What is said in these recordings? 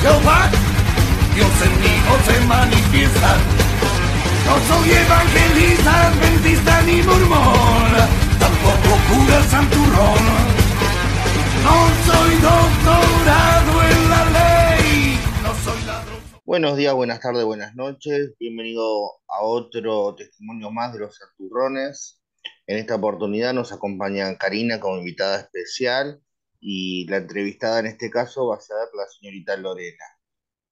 Dios en mí no oh, se manifiesta. No soy evangelista, adventista ni mormona. tampoco cura santurrón. No soy doctorado en la ley, no soy ladrón. Buenos días, buenas tardes, buenas noches. Bienvenido a otro testimonio más de los santurrones. En esta oportunidad nos acompaña Karina como invitada especial y la entrevistada en este caso va a ser la señorita Lorena.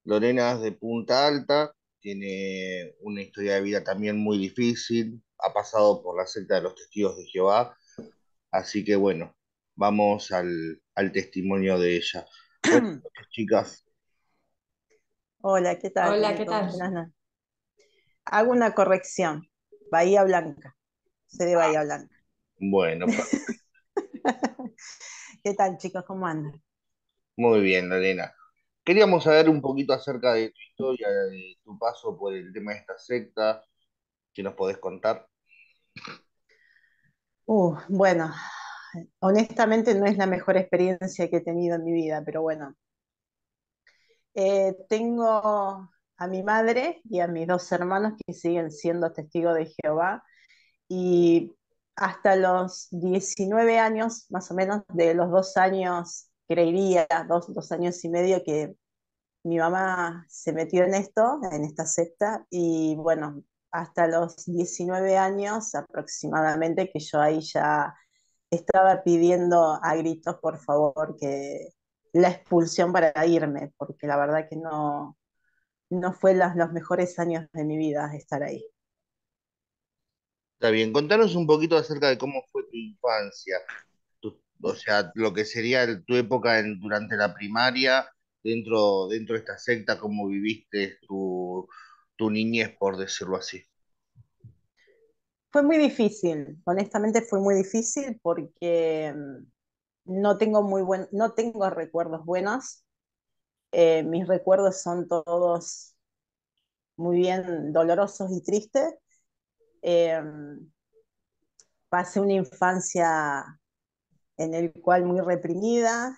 Lorena es de Punta Alta, tiene una historia de vida también muy difícil, ha pasado por la secta de los testigos de Jehová, así que bueno, vamos al, testimonio de ella. chicas. Hola, ¿qué tal? Hola, ¿qué tal? Hago una corrección. Bahía Blanca. se ve Bahía ah. Blanca. Bueno. ¿Qué tal, chicos? ¿Cómo andan? Muy bien, Lorena. Queríamos saber un poquito acerca de tu historia, de tu paso por el tema de esta secta, ¿Qué nos podés contar. Uh, bueno, honestamente no es la mejor experiencia que he tenido en mi vida, pero bueno. Eh, tengo a mi madre y a mis dos hermanos que siguen siendo testigos de Jehová y hasta los 19 años, más o menos, de los dos años, creería, dos, años y medio que mi mamá se metió en esto, en esta secta, y bueno, hasta los 19 años aproximadamente, que yo ahí ya estaba pidiendo a gritos, por favor, que la expulsión para irme, porque la verdad que no, no fue los mejores años de mi vida estar ahí. Está bien, contanos un poquito acerca de cómo fue tu infancia, o sea, lo que sería tu época durante la primaria, dentro, dentro de esta secta, cómo viviste tu, niñez, por decirlo así. Fue muy difícil, honestamente fue muy difícil porque mm, no tengo muy buen, no tengo recuerdos buenos. Eh, mis recuerdos son todos muy bien dolorosos y tristes Em, pasé una infancia en el cual muy reprimida,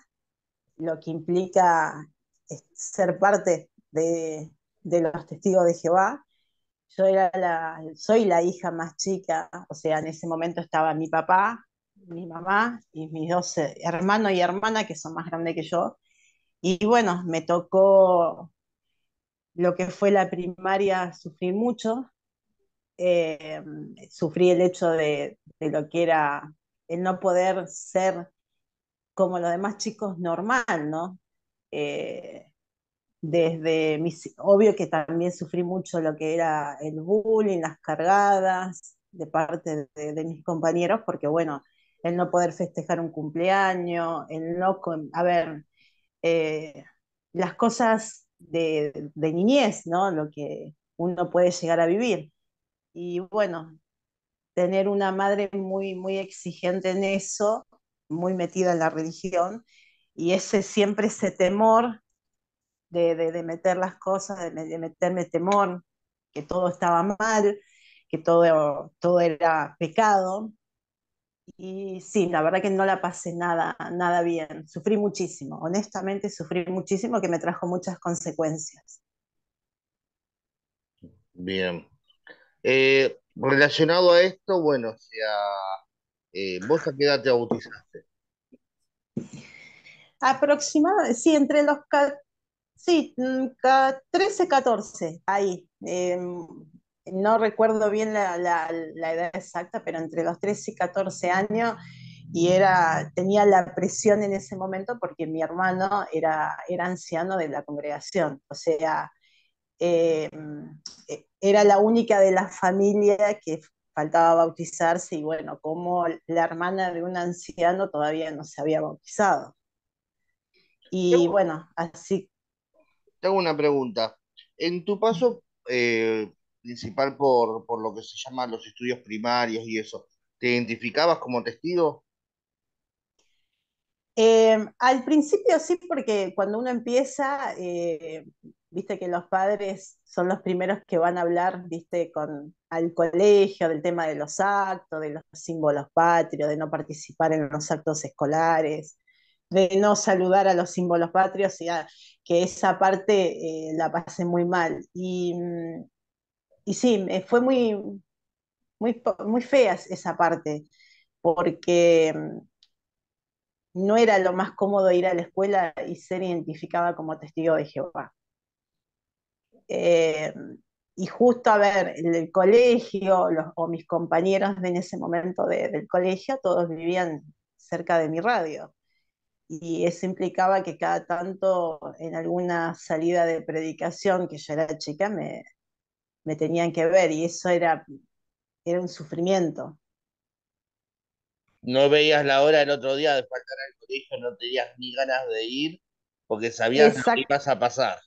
lo que implica eh, ser parte de, de los testigos de Jehová. Yo era la, soy la hija más chica, o sea, en ese momento estaba mi papá, mi mamá y mis dos eh, hermanos y hermanas que son más grandes que yo. Y bueno, me tocó lo que fue la primaria, sufrí mucho, Em, sufrí el hecho de, lo que era el no poder ser como los demás chicos normal, ¿no? Eh, desde mis, obvio que también sufrí mucho lo que era el bullying, las cargadas de parte de, mis compañeros, porque bueno, el no poder festejar un cumpleaños, el no, a ver, eh, las cosas de, de niñez, ¿no? Lo que uno puede llegar a vivir y bueno, tener una madre muy, muy exigente en eso, muy metida en la religión, y ese siempre ese temor de, meter las cosas, de, meterme temor, que todo estaba mal, que todo, todo era pecado. Y sí, la verdad que no la pasé nada, nada bien. Sufrí muchísimo, honestamente sufrí muchísimo que me trajo muchas consecuencias. Bien, eh, relacionado a esto, bueno, o sea, eh, ¿vos a qué edad te bautizaste? Aproximadamente, sí, entre los sí, 13, mm, 14, ahí. Em, no recuerdo bien la, edad exacta, pero entre los 13 y 14 años y era, tenía la presión en ese momento porque mi hermano era, era anciano de la congregación, o sea, em, eh, era la única de la familia que faltaba bautizarse y bueno, como la hermana de un anciano todavía no se había bautizado. Y bueno, así. Tengo una pregunta. En tu paso eh, principal por, lo que se llama los estudios primarios y eso, ¿te identificabas como testigo? Em, al principio sí, porque cuando uno empieza, eh, viste que los padres son los primeros que van a hablar, viste, con al colegio del tema de los actos, de los símbolos patrios, de no participar en los actos escolares, de no saludar a los símbolos patrios y que esa parte eh, la pasé muy mal. Y, mm, y sí, fue muy, muy, muy fea esa parte, porque mm, no era lo más cómodo ir a la escuela y ser identificada como testigo de Jehová eh, y justo, a ver, en el colegio, los, o mis compañeros en ese momento del colegio, todos vivían cerca de mi radio. Y eso implicaba que cada tanto, en alguna salida de predicación, que yo era chica, me, me tenían que ver. Y eso era, era un sufrimiento. No veías la hora el otro día de faltar al colegio, no tenías ni ganas de ir, porque sabías lo que ibas a pasar.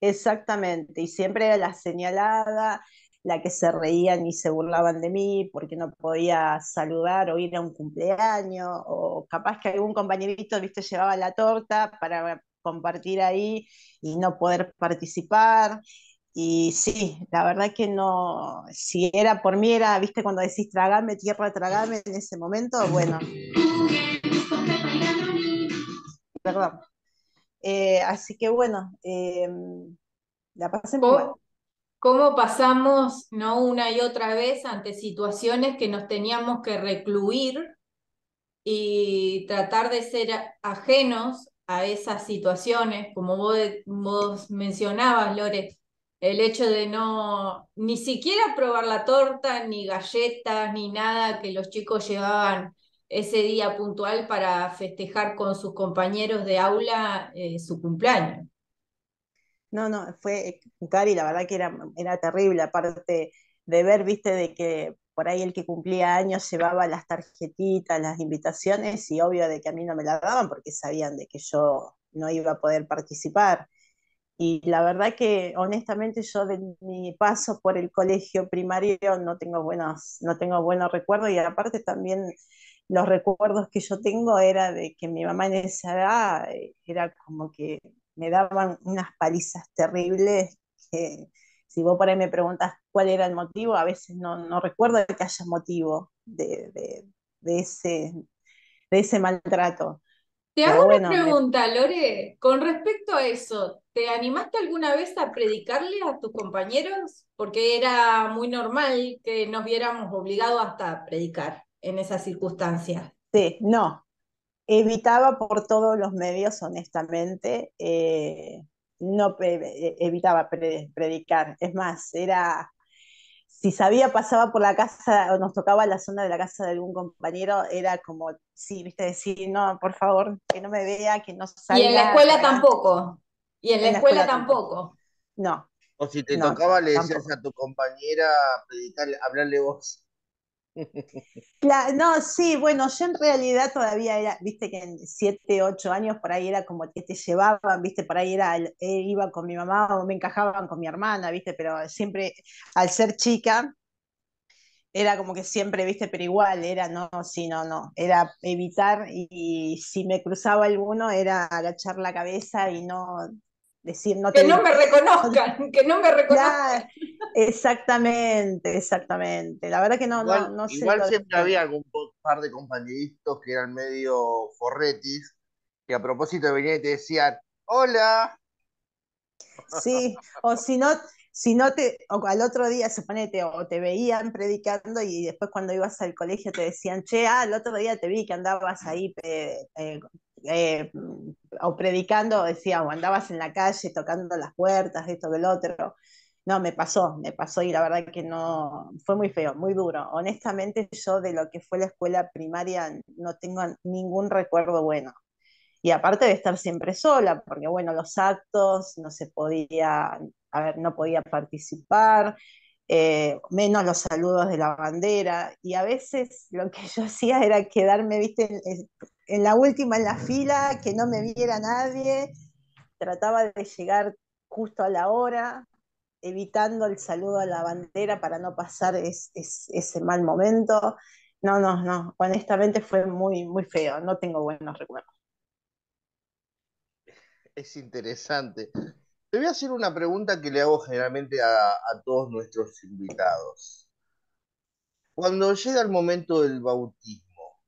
Exactamente, y siempre era la señalada, la que se reían y se burlaban de mí porque no podía saludar o ir a un cumpleaños, o capaz que algún compañerito, viste, llevaba la torta para compartir ahí y no poder participar. Y sí, la verdad que no, si era por mí, era, viste, cuando decís tragame tierra, tragame en ese momento, bueno. Perdón. Eh, así que bueno, em, la pasen ¿Cómo, pasamos ¿no? una y otra vez ante situaciones que nos teníamos que recluir y tratar de ser ajenos a esas situaciones, como vos mencionabas, Lore, el hecho de no ni siquiera probar la torta, ni galletas, ni nada que los chicos llevaban ese día puntual para festejar con sus compañeros de aula eh, su cumpleaños. No, no, fue, Cari, la verdad que era, era terrible, aparte de ver, viste, de que por ahí el que cumplía años llevaba las tarjetitas, las invitaciones, y obvio de que a mí no me la daban porque sabían de que yo no iba a poder participar. Y la verdad que honestamente yo de mi paso por el colegio primario no tengo buenos, no tengo buenos recuerdos y aparte también los recuerdos que yo tengo era de que mi mamá en esa edad eh, era como que me daban unas palizas terribles que si vos por ahí me preguntas cuál era el motivo, a veces no, no recuerdo que haya motivo de, ese, de ese maltrato. Te hago una pregunta, Lore, con respecto a eso, ¿te animaste alguna vez a predicarle a tus compañeros? Porque era muy normal que nos viéramos obligados hasta a predicar en esas circunstancias. Sí, no. Evitaba por todos los medios, honestamente, eh, no eh, evitaba predicar. Es más, era, si sabía pasaba por la casa o nos tocaba la zona de la casa de algún compañero, era como, sí, viste, decir, no, por favor, que no me vea, que no salga. Y en la escuela tampoco. Y en, la, escuela, tampoco. No. O si te tocaba, le decías a tu compañera predicarle, hablarle vos no, sí, bueno, yo en realidad todavía era, viste que en 7, 8 años por ahí era como que te llevaban, viste, por ahí era, eh, iba con mi mamá o me encajaban con mi hermana, viste, pero siempre al ser chica era como que siempre, viste, pero igual era, no, sí, no, no, era evitar y si me cruzaba alguno era agachar la cabeza y no, que no me reconozcan que no me reconozcan exactamente exactamente la verdad que no sé... no, igual siempre había algún par de compañeritos que eran medio forretis que a propósito venían y te decían hola sí o si no si no te, o al otro día, ponete o te veían predicando y después cuando ibas al colegio te decían, che, ah, el otro día te vi que andabas ahí eh, eh, o predicando, o decía, o andabas en la calle tocando las puertas, esto del otro. No, me pasó, me pasó y la verdad que no, fue muy feo, muy duro. Honestamente, yo de lo que fue la escuela primaria no tengo ningún recuerdo bueno y aparte de estar siempre sola, porque bueno, los actos no se podía, a ver, no podía participar, eh, menos los saludos de la bandera, y a veces lo que yo hacía era quedarme, viste, en, la última, en la fila, que no me viera nadie, trataba de llegar justo a la hora, evitando el saludo a la bandera para no pasar ese mal momento. No, no, no, honestamente fue muy, muy feo, no tengo buenos recuerdos. Es interesante, te voy a hacer una pregunta que le hago generalmente a, todos nuestros invitados. Cuando llega el momento del bautismo,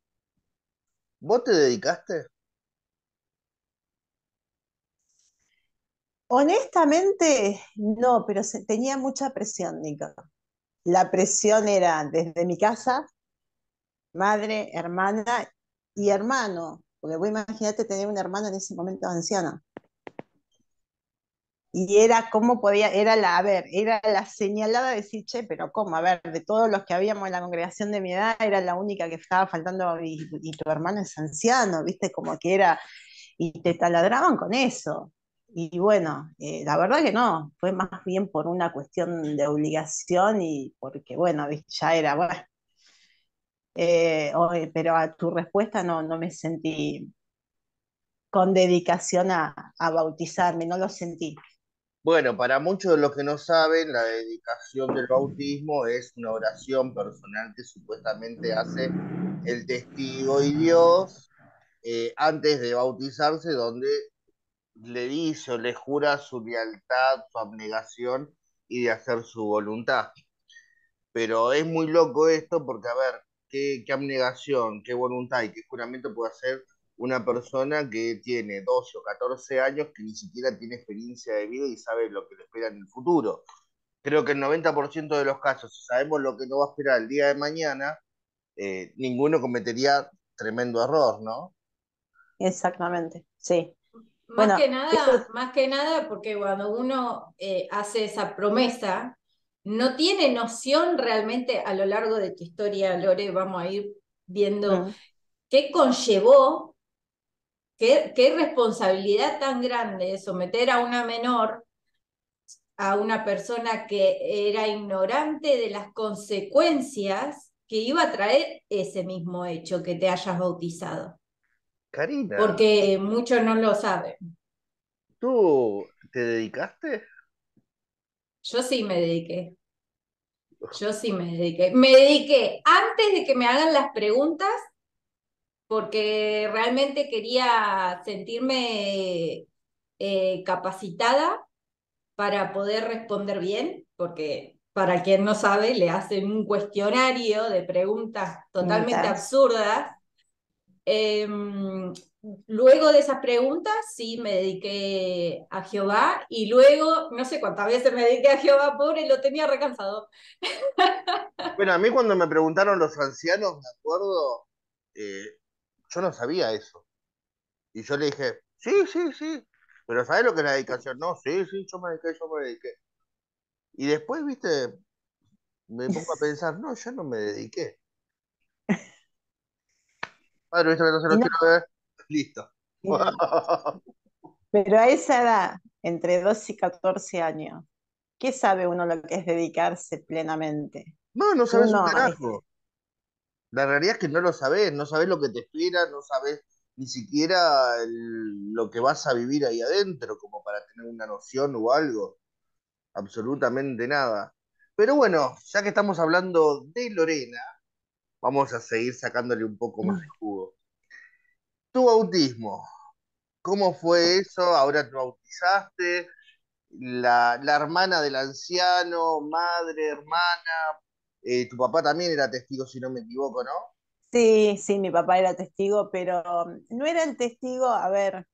¿vos te dedicaste? Honestamente, no, pero tenía mucha presión, Nico. La presión era desde mi casa, madre, hermana y hermano, porque vos imaginate tener un hermano en ese momento anciano y era cómo podía, era la, a ver, era la señalada de decir, che, pero cómo, a ver, de todos los que habíamos en la congregación de mi edad, era la única que estaba faltando y, tu hermano es anciano, viste, como que era, y te taladraban con eso. Y bueno, eh, la verdad que no, fue más bien por una cuestión de obligación y porque, bueno, ya era, bueno. Eh, pero a tu respuesta no, no me sentí con dedicación a, a bautizarme, no lo sentí. Bueno, para muchos de los que no saben, la dedicación del bautismo es una oración personal que supuestamente hace el testigo y Dios eh, antes de bautizarse, donde le dice o le jura su lealtad, su abnegación y de hacer su voluntad. Pero es muy loco esto porque, a ver, qué, qué abnegación, qué voluntad y qué juramento puede hacer una persona que tiene 12 o 14 años que ni siquiera tiene experiencia de vida y sabe lo que le espera en el futuro. Creo que el 90% de los casos, si sabemos lo que nos va a esperar el día de mañana, eh, ninguno cometería tremendo error, ¿no? Exactamente, sí. Más, que nada, más que nada, porque cuando uno eh, hace esa promesa, no tiene noción realmente a lo largo de tu historia, Lore, vamos a ir viendo mm. qué conllevó ¿Qué, responsabilidad tan grande someter a una menor a una persona que era ignorante de las consecuencias que iba a traer ese mismo hecho que te hayas bautizado. Karina. Porque muchos no lo saben. ¿Tú te dedicaste? Yo sí me dediqué. Yo sí me dediqué. Me dediqué antes de que me hagan las preguntas porque realmente quería sentirme eh, capacitada para poder responder bien, porque para quien no sabe, le hacen un cuestionario de preguntas totalmente absurdas. Em, luego de esas preguntas, sí, me dediqué a Jehová y luego, no sé cuántas veces me dediqué a Jehová, pobre, lo tenía recansado. Bueno, a mí cuando me preguntaron los ancianos, me acuerdo, eh, yo no sabía eso. Y yo le dije, sí, sí, sí, pero ¿sabes lo que es la dedicación? No, sí, sí, yo me dediqué, yo me dediqué. Y después, viste, me pongo a pensar, no, yo no me dediqué. Padre, viste que no se lo quiero ver. Listo. Pero a esa edad, entre 12 y 14 años, ¿qué sabe uno lo que es dedicarse plenamente? No, no sabes carajo. La realidad es que no lo sabes, no sabes lo que te espera, no sabes ni siquiera lo que vas a vivir ahí adentro, como para tener una noción o algo. Absolutamente nada. Pero bueno, ya que estamos hablando de Lorena, vamos a seguir sacándole un poco más de mm. jugo. Tu bautismo, ¿cómo fue eso? Ahora te bautizaste, la hermana del anciano, madre, hermana, eh, tu papá también era testigo, si no me equivoco, ¿no? Sí, sí, mi papá era testigo, pero mm, no era el testigo, a ver,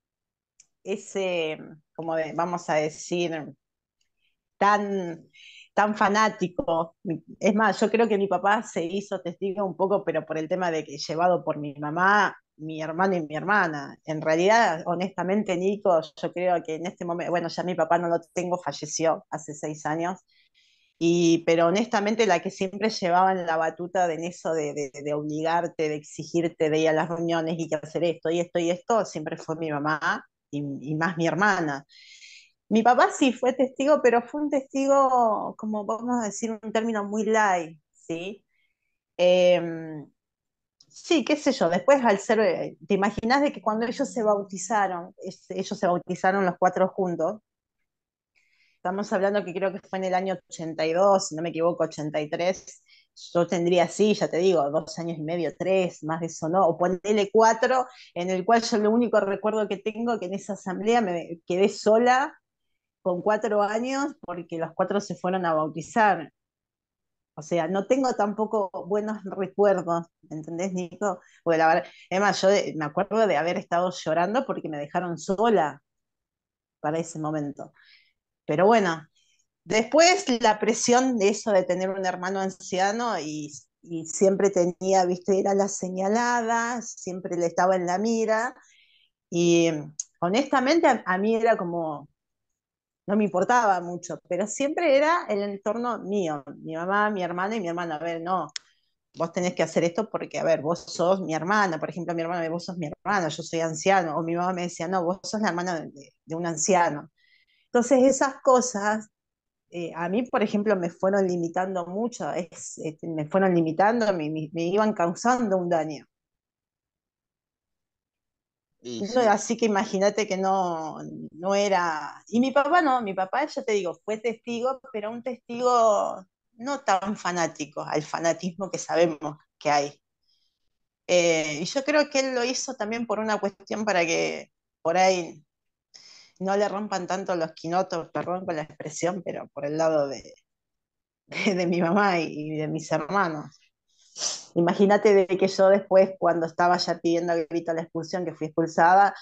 ese, como de, vamos a decir, tan, tan fanático. Es más, yo creo que mi papá se hizo testigo un poco, pero por el tema de que llevado por mi mamá, mi hermano y mi hermana. En realidad, honestamente, Nico, yo creo que en este momento, bueno, ya mi papá no lo tengo, falleció hace seis años, y, pero honestamente la que siempre en la batuta de en eso de, de, obligarte, de exigirte de ir a las reuniones y que hacer esto y esto y esto, siempre fue mi mamá y, más mi hermana. Mi papá sí fue testigo, pero fue un testigo, como vamos a decir, un término muy light, ¿sí? Em, sí, qué sé yo, después al ser, eh, te imaginas de que cuando ellos se bautizaron, ellos se bautizaron los cuatro juntos, estamos hablando que creo que fue en el año 82, si no me equivoco, 83, yo tendría, sí, ya te digo, dos años y medio, tres, más de eso no, o ponele cuatro, en el cual yo lo único recuerdo que tengo que en esa asamblea me quedé sola con cuatro años porque los cuatro se fueron a bautizar. O sea, no tengo tampoco buenos recuerdos, ¿entendés, Nico? Bueno, la verdad, yo me acuerdo de haber estado llorando porque me dejaron sola para ese momento. Pero bueno, después la presión de eso de tener un hermano anciano y, siempre tenía, viste, era la señalada, siempre le estaba en la mira. Y honestamente a, mí era como, no me importaba mucho, pero siempre era el entorno mío, mi mamá, mi hermana y mi hermana. A ver, no, vos tenés que hacer esto porque, a ver, vos sos mi hermana, por ejemplo, mi hermana, vos sos mi hermana, yo soy anciano, o mi mamá me decía, no, vos sos la hermana de un anciano. Entonces esas cosas eh, a mí, por ejemplo, me fueron limitando mucho, este, me fueron limitando, me, iban causando un daño. así que imagínate que no, no era... Y mi papá no, mi papá, ya te digo, fue testigo, pero un testigo no tan fanático al fanatismo que sabemos que hay. Eh, y yo creo que él lo hizo también por una cuestión para que por ahí no le rompan tanto los quinotos, perdón con la expresión, pero por el lado de, de, mi mamá y, de mis hermanos. Imagínate de que yo después, cuando estaba ya pidiendo a grito la expulsión, que fui expulsada,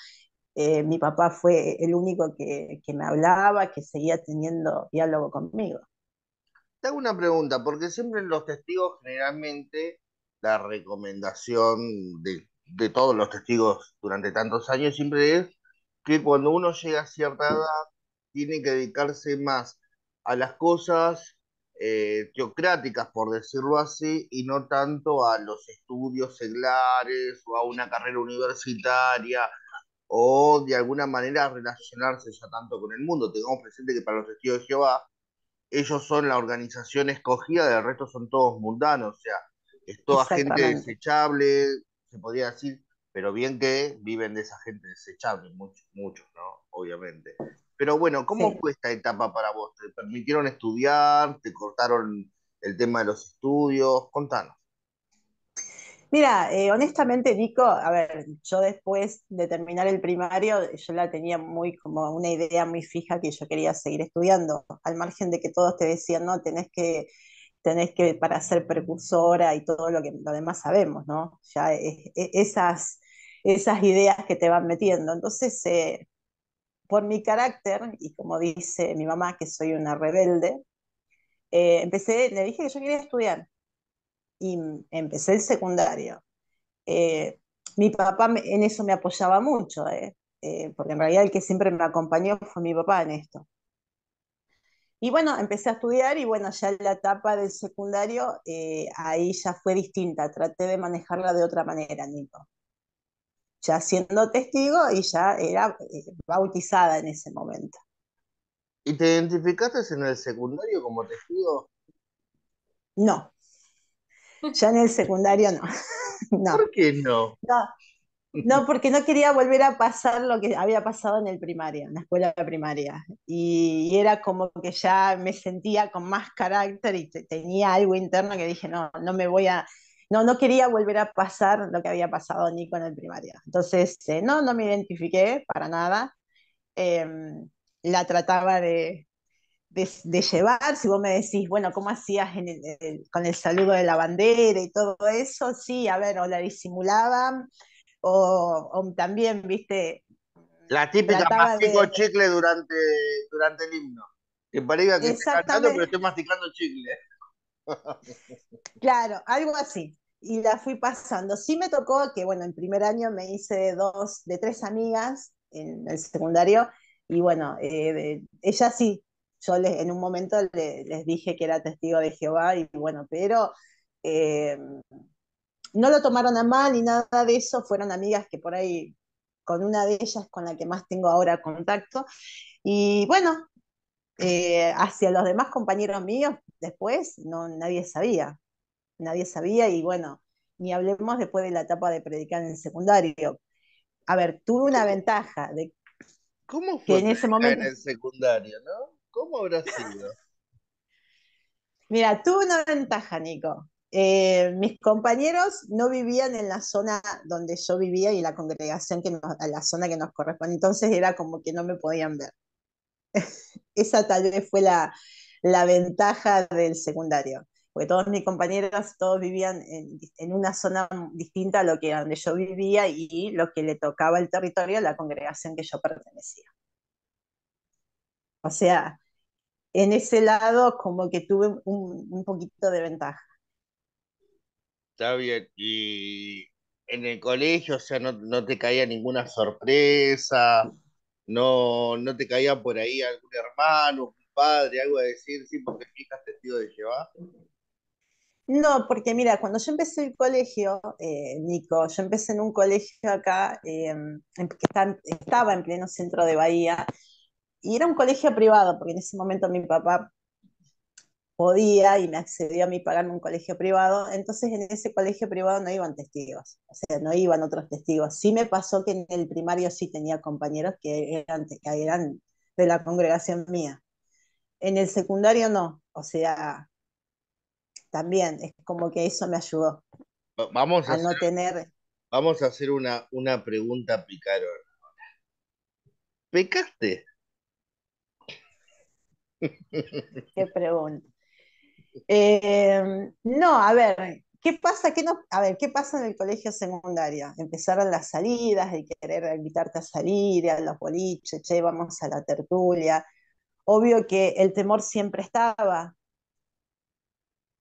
eh, mi papá fue el único que, me hablaba, que seguía teniendo diálogo conmigo. Te hago una pregunta, porque siempre los testigos, generalmente, la recomendación de todos los testigos durante tantos años siempre es que cuando uno llega a cierta edad tiene que dedicarse más a las cosas eh, teocráticas, por decirlo así, y no tanto a los estudios seglares o a una carrera universitaria o de alguna manera relacionarse ya tanto con el mundo. Tengamos presente que para los testigos de Jehová, ellos son la organización escogida, del resto son todos mundanos, o sea, es toda gente desechable, se podría decir pero bien que viven de esa gente desechable, muchos, muchos, ¿no? Obviamente. Pero bueno, ¿cómo fue esta etapa para vos? ¿Te permitieron estudiar? ¿Te cortaron el tema de los estudios? Contanos. Mira, eh, honestamente, Nico, a ver, yo después de terminar el primario, yo la tenía muy como una idea muy fija que yo quería seguir estudiando, al margen de que todos te decían, no, tenés que, tenés que para ser precursora y todo lo que lo demás sabemos, ¿no? Ya eh, e, esas, esas ideas que te van metiendo. Entonces, eh, por mi carácter, y como dice mi mamá, que soy una rebelde, eh, empecé, le dije que yo quería estudiar. Y empecé el secundario. Eh, mi papá en eso me apoyaba mucho, porque en realidad el que siempre me acompañó fue mi papá en esto. Y bueno, empecé a estudiar y bueno, ya la etapa del secundario ahí ya fue distinta, traté de manejarla de otra manera, Nico ya siendo testigo y ya era eh, bautizada en ese momento. ¿Y te identificaste en el secundario como testigo? No. Ya en el secundario no. no. ¿Por qué no? no? porque no quería volver a pasar lo que había pasado en el primaria, en la escuela primaria. Y, era como que ya me sentía con más carácter y tenía algo interno que dije, no, no me voy a, no, no quería volver a pasar lo que había pasado ni con el primaria. Entonces, eh, no, no me identifiqué para nada. Em, la trataba de, llevar. Si vos me decís, bueno, ¿cómo hacías con el saludo de la bandera y todo eso? Sí, a ver, o la disimulaba, o, también, viste. La típica mastico chicle durante, durante el himno. Que parezca que estoy cantando, pero estoy masticando chicle. Claro, algo así y la fui pasando. Sí me tocó que, bueno, en primer año me hice de dos, de tres amigas en el secundario, y bueno, eh, ella sí, yo les, en un momento les dije que era testigo de Jehová, y bueno, pero eh, no lo tomaron a mal ni nada de eso, fueron amigas que por ahí, con una de ellas con la que más tengo ahora contacto, y bueno, eh, hacia los demás compañeros míos después no nadie sabía, nadie sabía y bueno, ni hablemos después de la etapa de predicar en el secundario. A ver, tuve una ventaja de ¿Cómo fue que en ese momento el secundario, no? ¿Cómo habrá sido? Mira, tuve una ventaja, Nico. Eh, mis compañeros no vivían en la zona donde yo vivía y la congregación que nos, la zona que nos corresponde. Entonces era como que no me podían ver. Esa tal vez fue la, la ventaja del secundario porque todos mis compañeros, todos vivían en, una zona distinta a lo que donde yo vivía y lo que le tocaba el territorio a la congregación que yo pertenecía. O sea, en ese lado como que tuve un, un poquito de ventaja. Está bien, y en el colegio, o sea, no, te caía ninguna sorpresa, no, no te caía por ahí algún hermano, un padre, algo a decir, sí, porque fijas te testigo de llevar no, porque mira, cuando yo empecé el colegio, eh, Nico, yo empecé en un colegio acá em, que estaba en pleno centro de Bahía y era un colegio privado, porque en ese momento mi papá podía y me accedió a mí pagarme un colegio privado, entonces en ese colegio privado no iban testigos, o sea, no iban otros testigos. Sí me pasó que en el primario sí tenía compañeros que eran, que eran de la congregación mía. En el secundario no, o sea, también es como que eso me ayudó. Vamos a, no tener. Vamos a hacer una, una pregunta picarón ¿Pecaste? Qué pregunta. Em, no, a ver, ¿qué pasa? no, a ver, ¿qué pasa en el colegio secundario? Empezaron las salidas, el querer invitarte a salir, a los boliches, che, vamos a la tertulia. Obvio que el temor siempre estaba,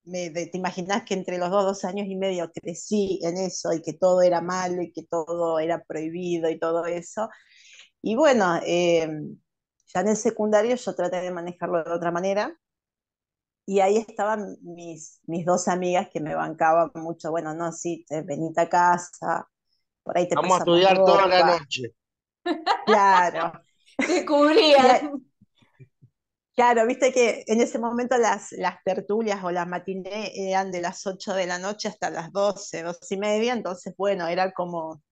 te imaginas que entre los dos, dos años y medio crecí en eso y que todo era malo y que todo era prohibido y todo eso. Y bueno, eh, ya en el secundario yo traté de manejarlo de otra manera y ahí estaban mis, mis dos amigas que me bancaban mucho, bueno, no, sí, te, venite a casa, por ahí te Vamos a estudiar toda la noche. Claro. Te Claro, viste que en ese momento las, las tertulias o las matiné eran de las 8 de la noche hasta las 12, 12 y media, entonces bueno, era como,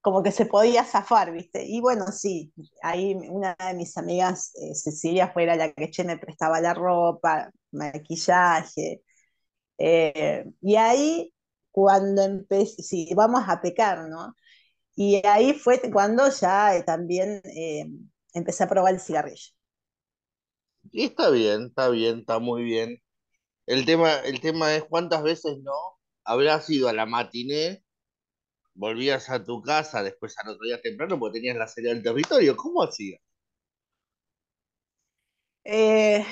como que se podía zafar, viste. Y bueno, sí, ahí una de mis amigas, eh, Cecilia, fue la que me prestaba la ropa, maquillaje. Eh, y ahí cuando empecé, sí, vamos a pecar, ¿no? Y ahí fue cuando ya eh, también empecé a probar el cigarrillo está bien, está bien, está muy bien. El tema, el tema es cuántas veces no habrás ido a la matiné, volvías a tu casa después al otro día temprano porque tenías la serie del territorio. ¿Cómo hacías? Eh,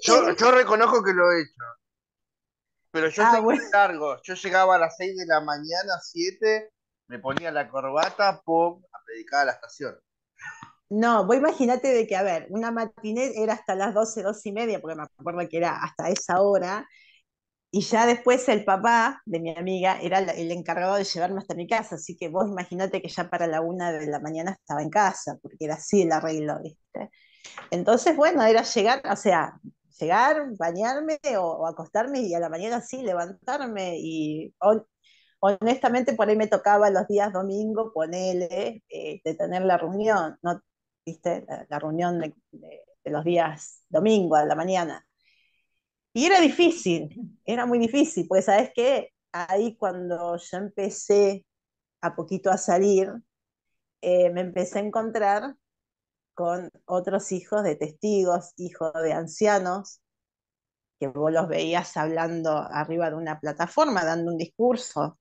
yo, reconozco que lo he hecho. Pero yo ah, estaba muy largo. Yo llegaba a las 6 de la mañana, 7, me ponía la corbata, pum, a predicar a la estación. No, vos imagínate de que, a ver, una matiné era hasta las 12, 12 y media, porque me acuerdo que era hasta esa hora, y ya después el papá de mi amiga era el encargado de llevarme hasta mi casa, así que vos imagínate que ya para la una de la mañana estaba en casa, porque era así el arreglo, ¿viste? Entonces, bueno, era llegar, o sea, llegar, bañarme o, acostarme y a la mañana sí, levantarme y honestamente por ahí me tocaba los días domingo, ponerle, de este, tener la reunión, no, la, reunión de, los días domingo a la mañana. Y era difícil, era muy difícil, pues sabes que ahí cuando yo empecé a poquito a salir, eh, me empecé a encontrar con otros hijos de testigos, hijos de ancianos, que vos los veías hablando arriba de una plataforma, dando un discurso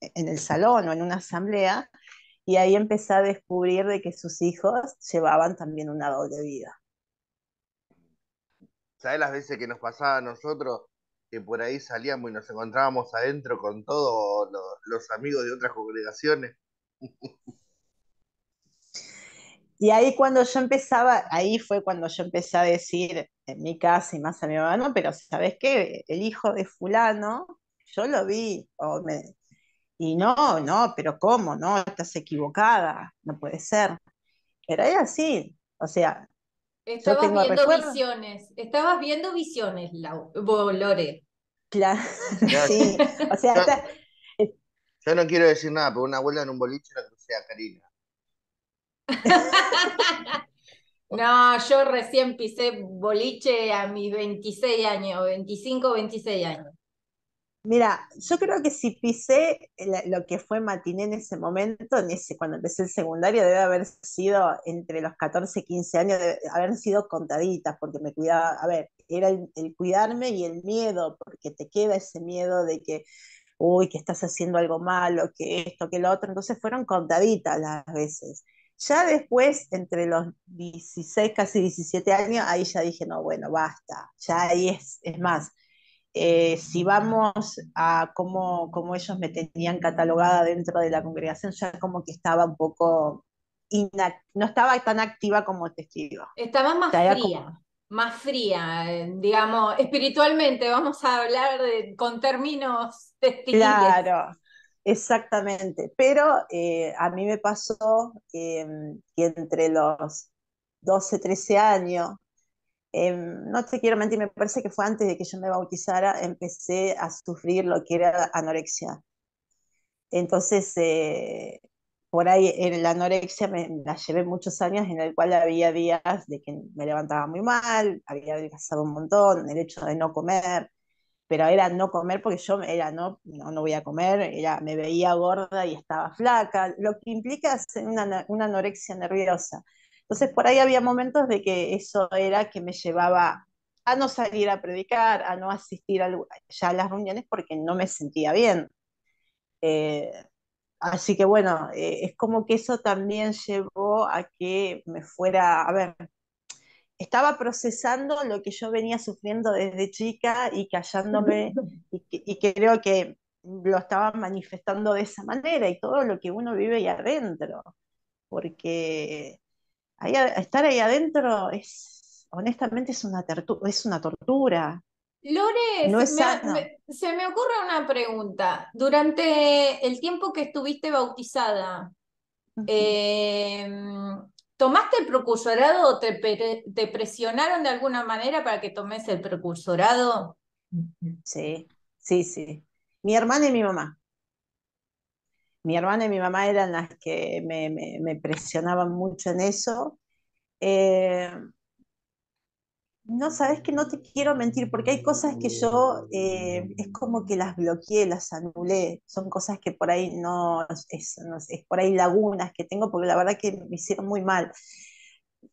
en el salón o en una asamblea, y ahí empecé a descubrir de que sus hijos llevaban también una doble vida. ¿Sabes las veces que nos pasaba a nosotros que por ahí salíamos y nos encontrábamos adentro con todos los, amigos de otras congregaciones? Y ahí cuando yo empezaba, ahí fue cuando yo empecé a decir en mi casa y más a mi hermano, pero ¿sabes qué? El hijo de fulano, yo lo vi, o me, y no, no, pero ¿cómo? No, estás equivocada, no puede ser. Pero es así, o sea. Estabas viendo visiones, estabas viendo visiones, Lore. Claro, sí, o sea, yo, no quiero decir nada, pero una abuela en un boliche la crucé a Karina. no, yo recién pisé boliche a mis 26 años, 25, 26 años. Mira, yo creo que si pisé lo que fue matiné en ese momento, en ese, cuando empecé el secundario, debe haber sido entre los 14 y 15 años, debe haber sido contaditas, porque me cuidaba, a ver, era el, cuidarme y el miedo, porque te queda ese miedo de que, uy, que estás haciendo algo malo, que esto, que lo otro, entonces fueron contaditas las veces. Ya después, entre los 16, casi 17 años, ahí ya dije, no, bueno, basta, ya ahí es, es más eh, si vamos a cómo, cómo, ellos me tenían catalogada dentro de la congregación, ya como que estaba un poco, no estaba tan activa como testigo. Estaba más fría, más fría, eh, digamos, espiritualmente, vamos a hablar con términos testigos. Claro, exactamente, pero eh, a mí me pasó em, que entre los 12, 13 años, Em, no te quiero mentir, me parece que fue antes de que yo me bautizara, empecé a sufrir lo que era anorexia. Entonces, eh, por ahí en la anorexia me la llevé muchos años en el cual había días de que me levantaba muy mal, había adelgazado un montón, el hecho de no comer, pero era no comer porque yo era no, no, voy a comer, era, me veía gorda y estaba flaca, lo que implica una, una anorexia nerviosa entonces por ahí había momentos de que eso era que me llevaba a no salir a predicar, a no asistir a, ya a las reuniones porque no me sentía bien. Eh, así que bueno, eh, es como que eso también llevó a que me fuera, a ver, estaba procesando lo que yo venía sufriendo desde chica y callándome y, y creo que lo estaba manifestando de esa manera y todo lo que uno vive ahí adentro, porque estar ahí adentro es, honestamente, es una, es una tortura. Lore, se me ocurre una pregunta. Durante el tiempo que estuviste bautizada, eh, ¿tomaste el precursorado o te presionaron de alguna manera para que tomes el precursorado? Sí, sí, sí. Mi hermana y mi mamá mi hermana y mi mamá eran las que me, presionaban mucho en eso. Eh, no, sabes que no te quiero mentir, porque hay cosas que yo eh, es como que las bloqueé, las anulé. Son cosas que por ahí no es, es, por ahí lagunas que tengo, porque la verdad que me hicieron muy mal.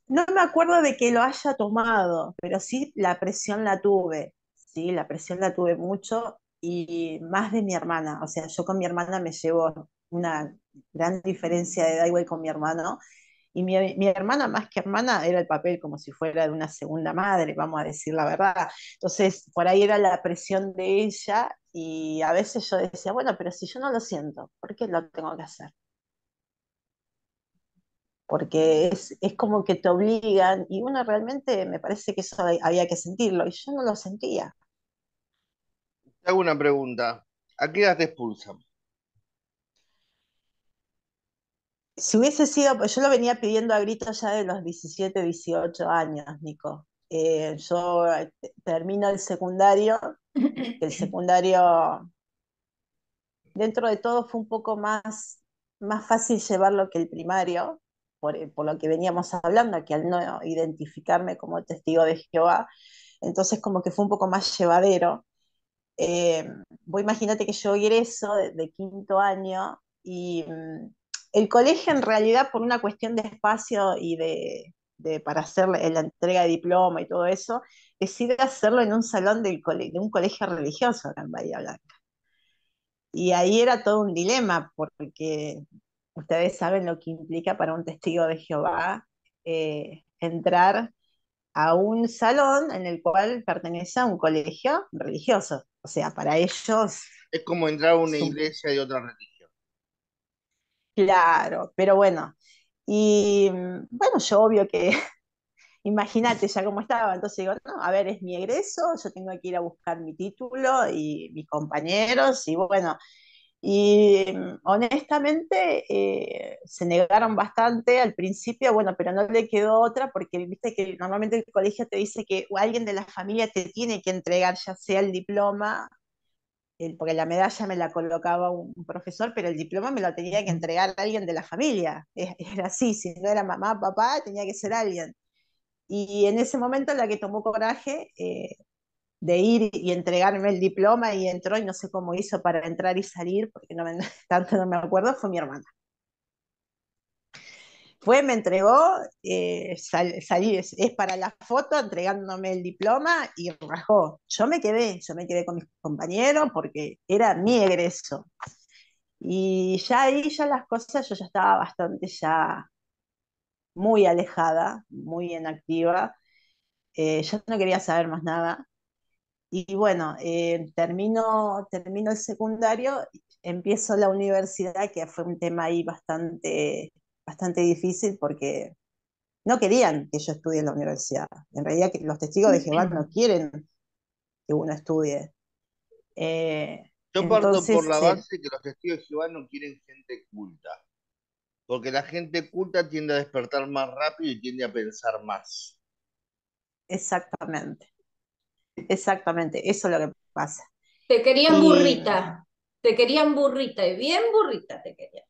No me acuerdo de que lo haya tomado, pero sí la presión la tuve. Sí, la presión la tuve mucho y más de mi hermana. O sea, yo con mi hermana me llevo una gran diferencia de edad igual con mi hermano. Y mi, hermana, más que hermana, era el papel como si fuera de una segunda madre, vamos a decir la verdad. Entonces, por ahí era la presión de ella y a veces yo decía, bueno, pero si yo no lo siento, ¿por qué lo tengo que hacer? Porque es, es como que te obligan y uno realmente me parece que eso había que sentirlo y yo no lo sentía. Te hago una pregunta. ¿A qué edad te expulsan? si hubiese sido, yo lo venía pidiendo a gritos ya de los 17, 18 años, Nico. Eh, yo eh, termino el secundario, el secundario dentro de todo fue un poco más, más fácil llevarlo que el primario, eh, por, lo que veníamos hablando, que al no identificarme como testigo de Jehová, entonces como que fue un poco más llevadero. Eh, imagínate que yo egreso de quinto año y mm, el colegio en realidad por una cuestión de espacio y de, para hacer la entrega de diploma y todo eso, decide hacerlo en un salón del de un colegio religioso acá en Bahía Blanca. Y ahí era todo un dilema, porque ustedes saben lo que implica para un testigo de Jehová eh, entrar a un salón en el cual pertenece a un colegio religioso. O sea, para ellos... Es como entrar a una iglesia de otra religión. Claro, pero bueno. Y mm, bueno, yo obvio que, imagínate ya cómo estaba, entonces digo, no, a ver, es mi egreso, yo tengo que ir a buscar mi título y mis compañeros, y bueno, y mm, honestamente eh, se negaron bastante al principio, bueno, pero no le quedó otra porque viste que normalmente el colegio te dice que alguien de la familia te tiene que entregar ya sea el diploma porque la medalla me la colocaba un profesor, pero el diploma me lo tenía que entregar alguien de la familia. Era así, si no era mamá, papá, tenía que ser alguien. Y en ese momento la que tomó coraje eh, de ir y entregarme el diploma y entró, y no sé cómo hizo para entrar y salir, porque no tanto no me acuerdo, fue mi hermana. Fue, me entregó, eh, salí, es, para la foto, entregándome el diploma y rajó. Yo me quedé, yo me quedé con mis compañeros porque era mi egreso. Y ya ahí, ya las cosas, yo ya estaba bastante ya muy alejada, muy inactiva. Eh, yo no quería saber más nada. Y bueno, eh, termino, termino el secundario, empiezo la universidad, que fue un tema ahí bastante bastante difícil porque no querían que yo estudie en la universidad. En realidad los testigos de Jehová no quieren que uno estudie. Eh, yo parto por la base que los testigos de Jehová no quieren gente culta, porque la gente culta tiende a despertar más rápido y tiende a pensar más. Exactamente, exactamente, eso es lo que pasa. Te querían burrita, te querían burrita y bien burrita te querían.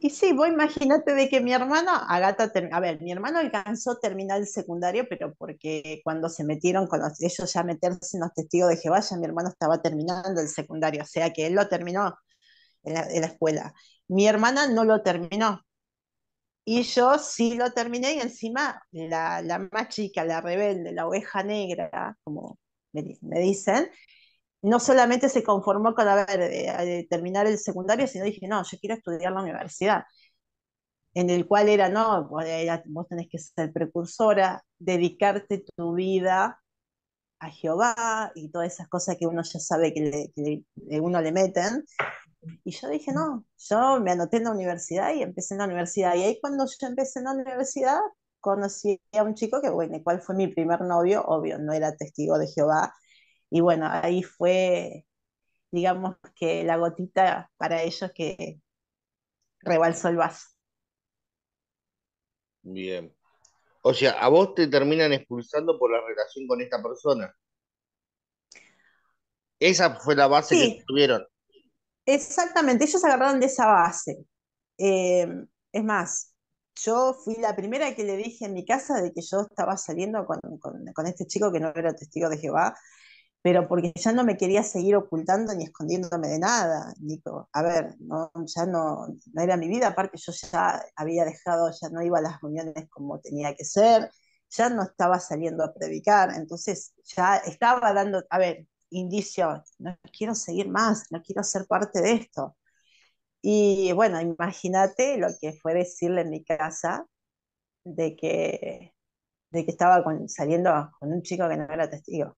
Y sí, vos imagínate de que mi hermano, Agata, a ver, mi hermano alcanzó a terminar el secundario, pero porque cuando se metieron con ellos ya meterse en los testigos de Jehová, mi hermano estaba terminando el secundario, o sea que él lo terminó en la, escuela. Mi hermana no lo terminó. Y yo sí lo terminé y encima la, la más chica, la rebelde, la oveja negra, como me dicen, no solamente se conformó con eh, eh, terminar el secundario, sino dije, no, yo quiero estudiar la universidad, en el cual era, no, eh, vos, tenés que ser precursora, dedicarte tu vida a Jehová y todas esas cosas que uno ya sabe que, le, uno le meten. Y yo dije, no, yo me anoté en la universidad y empecé en la universidad. Y ahí cuando yo empecé en la universidad, conocí a un chico que, bueno, el cual fue mi primer novio, obvio, no era testigo de Jehová, y bueno, ahí fue, digamos que la gotita para ellos que rebalsó el vaso. Bien. O sea, a vos te terminan expulsando por la relación con esta persona. Esa fue la base que tuvieron. Exactamente, ellos agarraron de esa base. Em, es más, yo fui la primera que le dije en mi casa de que yo estaba saliendo con, este chico que no era testigo de Jehová pero porque ya no me quería seguir ocultando ni escondiéndome de nada. Digo, a ver, no, ya no, no era mi vida, aparte yo ya había dejado, ya no iba a las reuniones como tenía que ser, ya no estaba saliendo a predicar, entonces ya estaba dando, a ver, indicios, no quiero seguir más, no quiero ser parte de esto. Y bueno, imagínate lo que fue decirle en mi casa de que, de que estaba saliendo con un chico que no era testigo.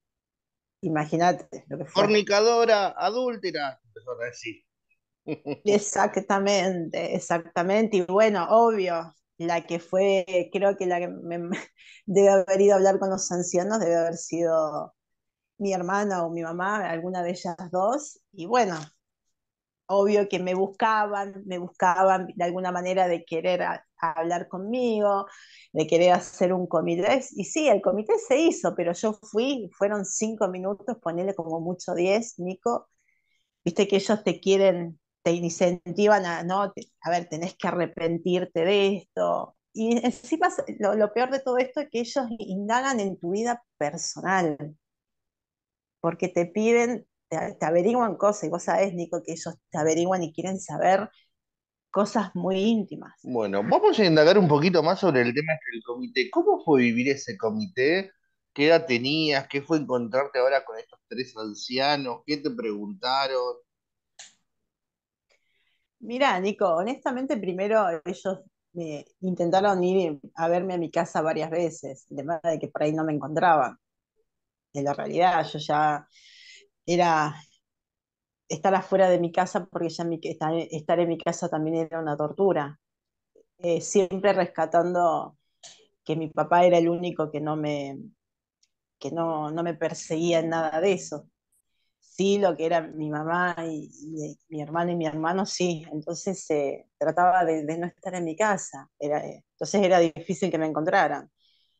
Imagínate lo Fornicadora, adúltera, Exactamente, exactamente. Y bueno, obvio, la que fue, creo que la que me, debe haber ido a hablar con los ancianos debe haber sido mi hermana o mi mamá, alguna de ellas dos. Y bueno, obvio que me buscaban, me buscaban de alguna manera de querer a, hablar conmigo, de querer hacer un comité. Y sí, el comité se hizo, pero yo fui, fueron cinco minutos, ponele como mucho diez, Nico. Viste que ellos te quieren, te incentivan a, no, a ver, tenés que arrepentirte de esto. Y encima lo, peor de todo esto es que ellos indagan en tu vida personal, porque te piden, te, averiguan cosas, y vos sabés, Nico, que ellos te averiguan y quieren saber cosas muy íntimas. Bueno, vamos a indagar un poquito más sobre el tema del comité. ¿Cómo fue vivir ese comité? ¿Qué edad tenías? ¿Qué fue encontrarte ahora con estos tres ancianos? ¿Qué te preguntaron? Mira, Nico, honestamente primero ellos me intentaron ir a verme a mi casa varias veces, de manera de que por ahí no me encontraban. En la realidad yo ya era estar afuera de mi casa, porque ya estar, en mi casa también era una tortura. Eh, siempre rescatando que mi papá era el único que no me, que no, no me perseguía en nada de eso. Sí, lo que era mi mamá y, eh, mi hermana y mi hermano, sí. Entonces eh, trataba de, no estar en mi casa. Eh, entonces era difícil que me encontraran.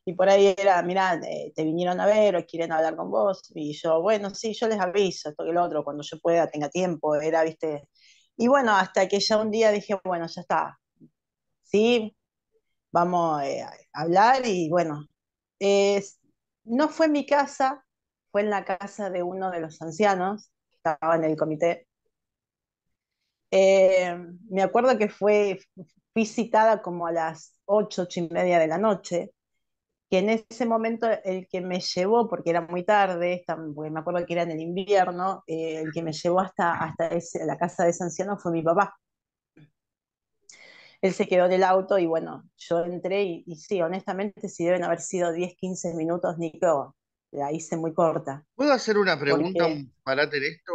Y por ahí era, mirá, eh, te vinieron a ver o quieren hablar con vos. Y yo, bueno, sí, yo les aviso, esto que lo otro, cuando yo pueda, tenga tiempo, era, viste. Y bueno, hasta que ya un día dije, bueno, ya está. Sí, vamos eh, a hablar y bueno. no fue en mi casa, fue en la casa de uno de los ancianos, que estaba en el comité. Eh, me acuerdo que fue, visitada como a las ocho, ocho y media de la noche que en ese momento el que me llevó, porque era muy tarde, porque me acuerdo que era en el invierno, eh, el que me llevó hasta, hasta la casa de ese anciano fue mi papá. Él se quedó en el auto y bueno, yo entré y, sí, honestamente, si deben haber sido 10, 15 minutos, ni creo, La hice muy corta. ¿Puedo hacer una pregunta para hacer esto?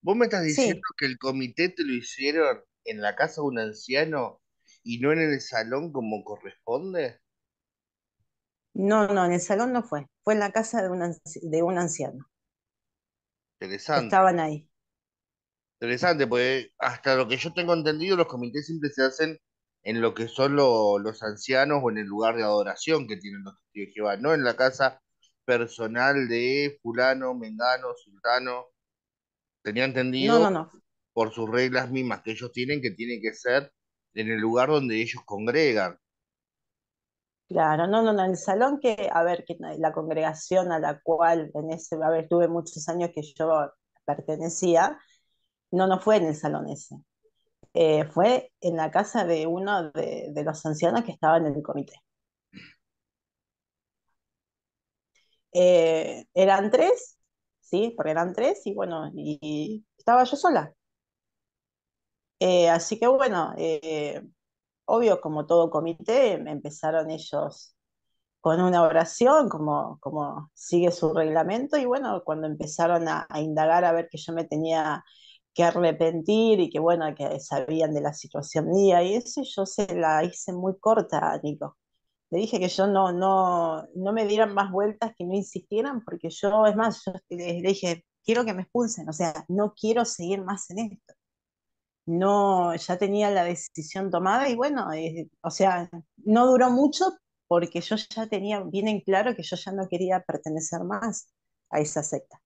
¿Vos me estás diciendo que el comité te lo hicieron en la casa de un anciano y no en el salón como corresponde? No, no, en el salón no fue. Fue en la casa de un, de un anciano. Interesante. Estaban ahí. Interesante, porque hasta lo que yo tengo entendido, los comités siempre se hacen en lo que son los ancianos o en el lugar de adoración que tienen los testigos de Jehová, no en la casa personal de fulano, mengano, sultano. Tenía entendido por sus reglas mismas que ellos tienen que tiene que ser en el lugar donde ellos congregan. Claro, no, no, no, el salón que, a ver, que la congregación a la cual en ese, a ver, tuve muchos años que yo pertenecía, no, no fue en el salón ese, eh, fue en la casa de uno de, los ancianos que estaba en el comité. Eh, eran tres, sí, porque eran tres y bueno, y, estaba yo sola. Eh, así que bueno, obvio, como todo comité, me em, empezaron ellos con una oración, como, como sigue su reglamento, y bueno, cuando empezaron a, indagar a ver que yo me tenía que arrepentir y que bueno, que sabían de la situación mía y eso, yo se la hice muy corta, Nico. Le dije que yo no, no, no me dieran más vueltas, que no insistieran, porque yo, es más, yo le dije, quiero que me expulsen, o sea, no quiero seguir más en esto no, ya tenía la decisión tomada y bueno, eh, o sea, no duró mucho porque yo ya tenía bien en claro que yo ya no quería pertenecer más a esa secta.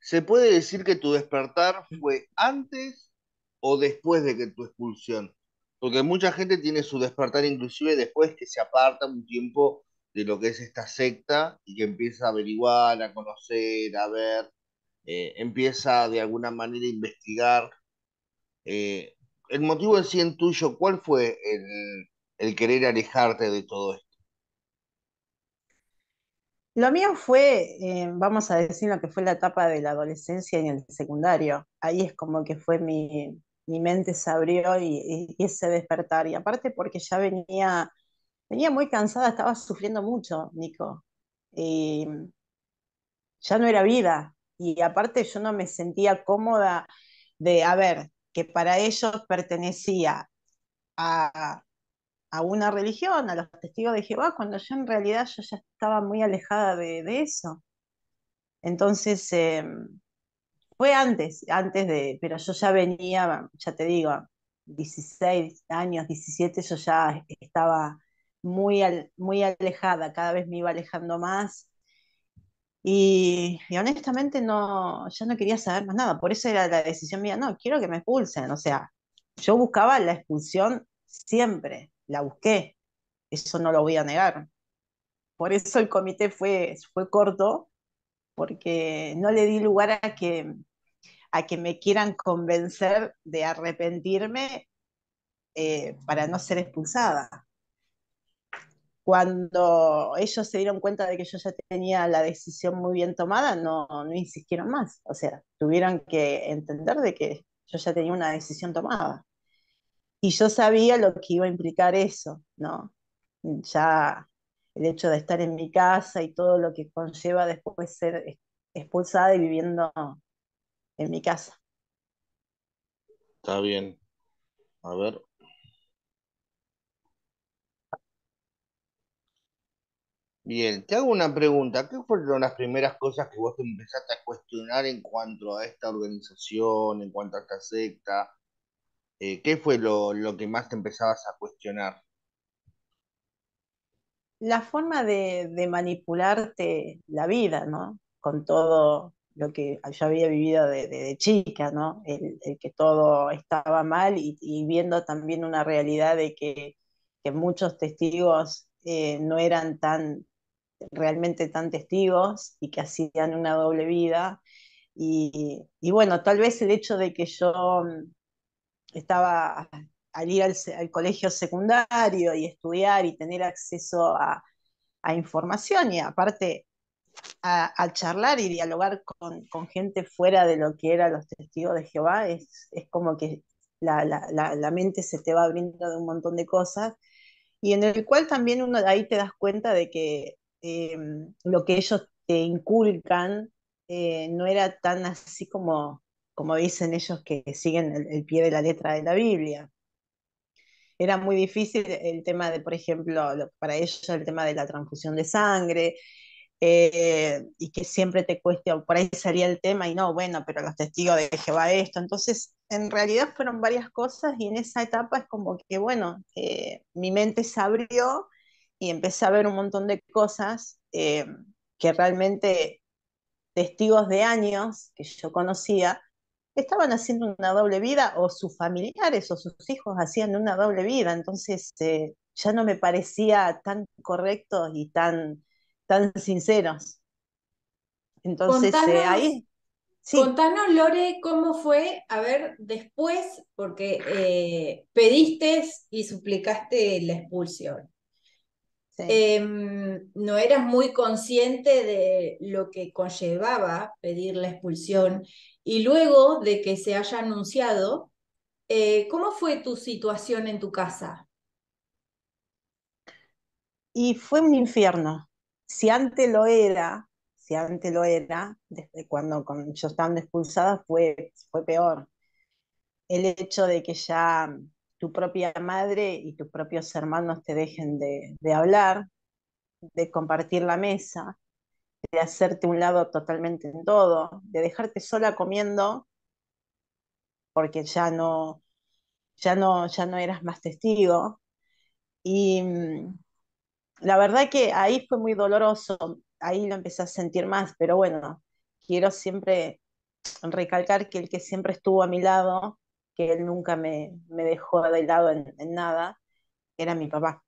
¿Se puede decir que tu despertar fue antes o después de que tu expulsión? Porque mucha gente tiene su despertar inclusive después que se aparta un tiempo de lo que es esta secta y que empieza a averiguar, a conocer, a ver. Eh, empieza de alguna manera a investigar. Eh, el motivo en sí en tuyo, ¿cuál fue el, querer alejarte de todo esto? Lo mío fue, eh, vamos a decir, lo que fue la etapa de la adolescencia y el secundario. Ahí es como que fue mi, mente se abrió y, y, ese despertar. Y aparte porque ya venía, venía muy cansada, estaba sufriendo mucho, Nico. ya no era vida, y aparte yo no me sentía cómoda de, a ver, que para ellos pertenecía a, una religión, a los testigos de Jehová, cuando yo en realidad yo ya estaba muy alejada de, eso. Entonces, em, fue antes, antes de, pero yo ya venía, ya te digo, 16 años, 17, yo ya estaba muy, muy alejada, cada vez me iba alejando más y, honestamente no, ya no quería saber más nada, por eso era la decisión mía, no, quiero que me expulsen, o sea, yo buscaba la expulsión siempre, la busqué, eso no lo voy a negar. Por eso el comité fue, fue corto, porque no le di lugar a que, a que me quieran convencer de arrepentirme eh, para no ser expulsada cuando ellos se dieron cuenta de que yo ya tenía la decisión muy bien tomada, no, insistieron más. O sea, tuvieron que entender de que yo ya tenía una decisión tomada. Y yo sabía lo que iba a implicar eso, ¿no? Ya el hecho de estar en mi casa y todo lo que conlleva después ser expulsada y viviendo en mi casa. Está bien. A ver, Bien, te hago una pregunta. ¿Qué fueron las primeras cosas que vos te empezaste a cuestionar en cuanto a esta organización, en cuanto a esta secta? Eh, ¿Qué fue lo, que más te empezabas a cuestionar? La forma de, manipularte la vida, ¿no? Con todo lo que yo había vivido de, chica, ¿no? El, que todo estaba mal y, viendo también una realidad de que, muchos testigos eh, no eran tan, realmente tan testigos y que hacían una doble vida. Y, y bueno, tal vez el hecho de que yo mm, estaba al ir al, colegio secundario y estudiar y tener acceso a, a información y aparte a, charlar y dialogar con, con, gente fuera de lo que eran los testigos de Jehová, es, es como que la, la, la, la, mente se te va abriendo de un montón de cosas, y en el cual también uno ahí te das cuenta de que Em, lo que ellos te inculcan eh, no era tan así como, como dicen ellos que siguen el, pie de la letra de la Biblia. Era muy difícil el tema de, por ejemplo, para ellos el tema de la transfusión de sangre, eh, y que siempre te cueste, por ahí salía el tema y no, bueno, pero los testigos de Jehová esto. Entonces, en realidad fueron varias cosas y en esa etapa es como que, bueno, eh, mi mente se abrió y empecé a ver un montón de cosas eh, que realmente testigos de años que yo conocía estaban haciendo una doble vida o sus familiares o sus hijos hacían una doble vida, entonces eh, ya no me parecía tan correcto y tan, tan sinceros. Entonces eh, contanos, ahí... Contanos, Lore, cómo fue, a ver, después, porque pediste y suplicaste la expulsión. Em, no eras muy consciente de lo que conllevaba pedir la expulsión y luego de que se haya anunciado, eh, ¿cómo fue tu situación en tu casa? Y fue un infierno. Si antes lo era, si antes lo era, desde cuando yo estaba expulsada fue, fue peor. El hecho de que ya tu propia madre y tus propios hermanos te dejen de, hablar, de compartir la mesa, de hacerte un lado totalmente en todo, de dejarte sola comiendo porque ya no, ya no, ya no eras más testigo. Y mm, la verdad que ahí fue muy doloroso, ahí lo empecé a sentir más, pero bueno, quiero siempre recalcar que el que siempre estuvo a mi lado que él nunca me, dejó de lado en, nada, era mi papá.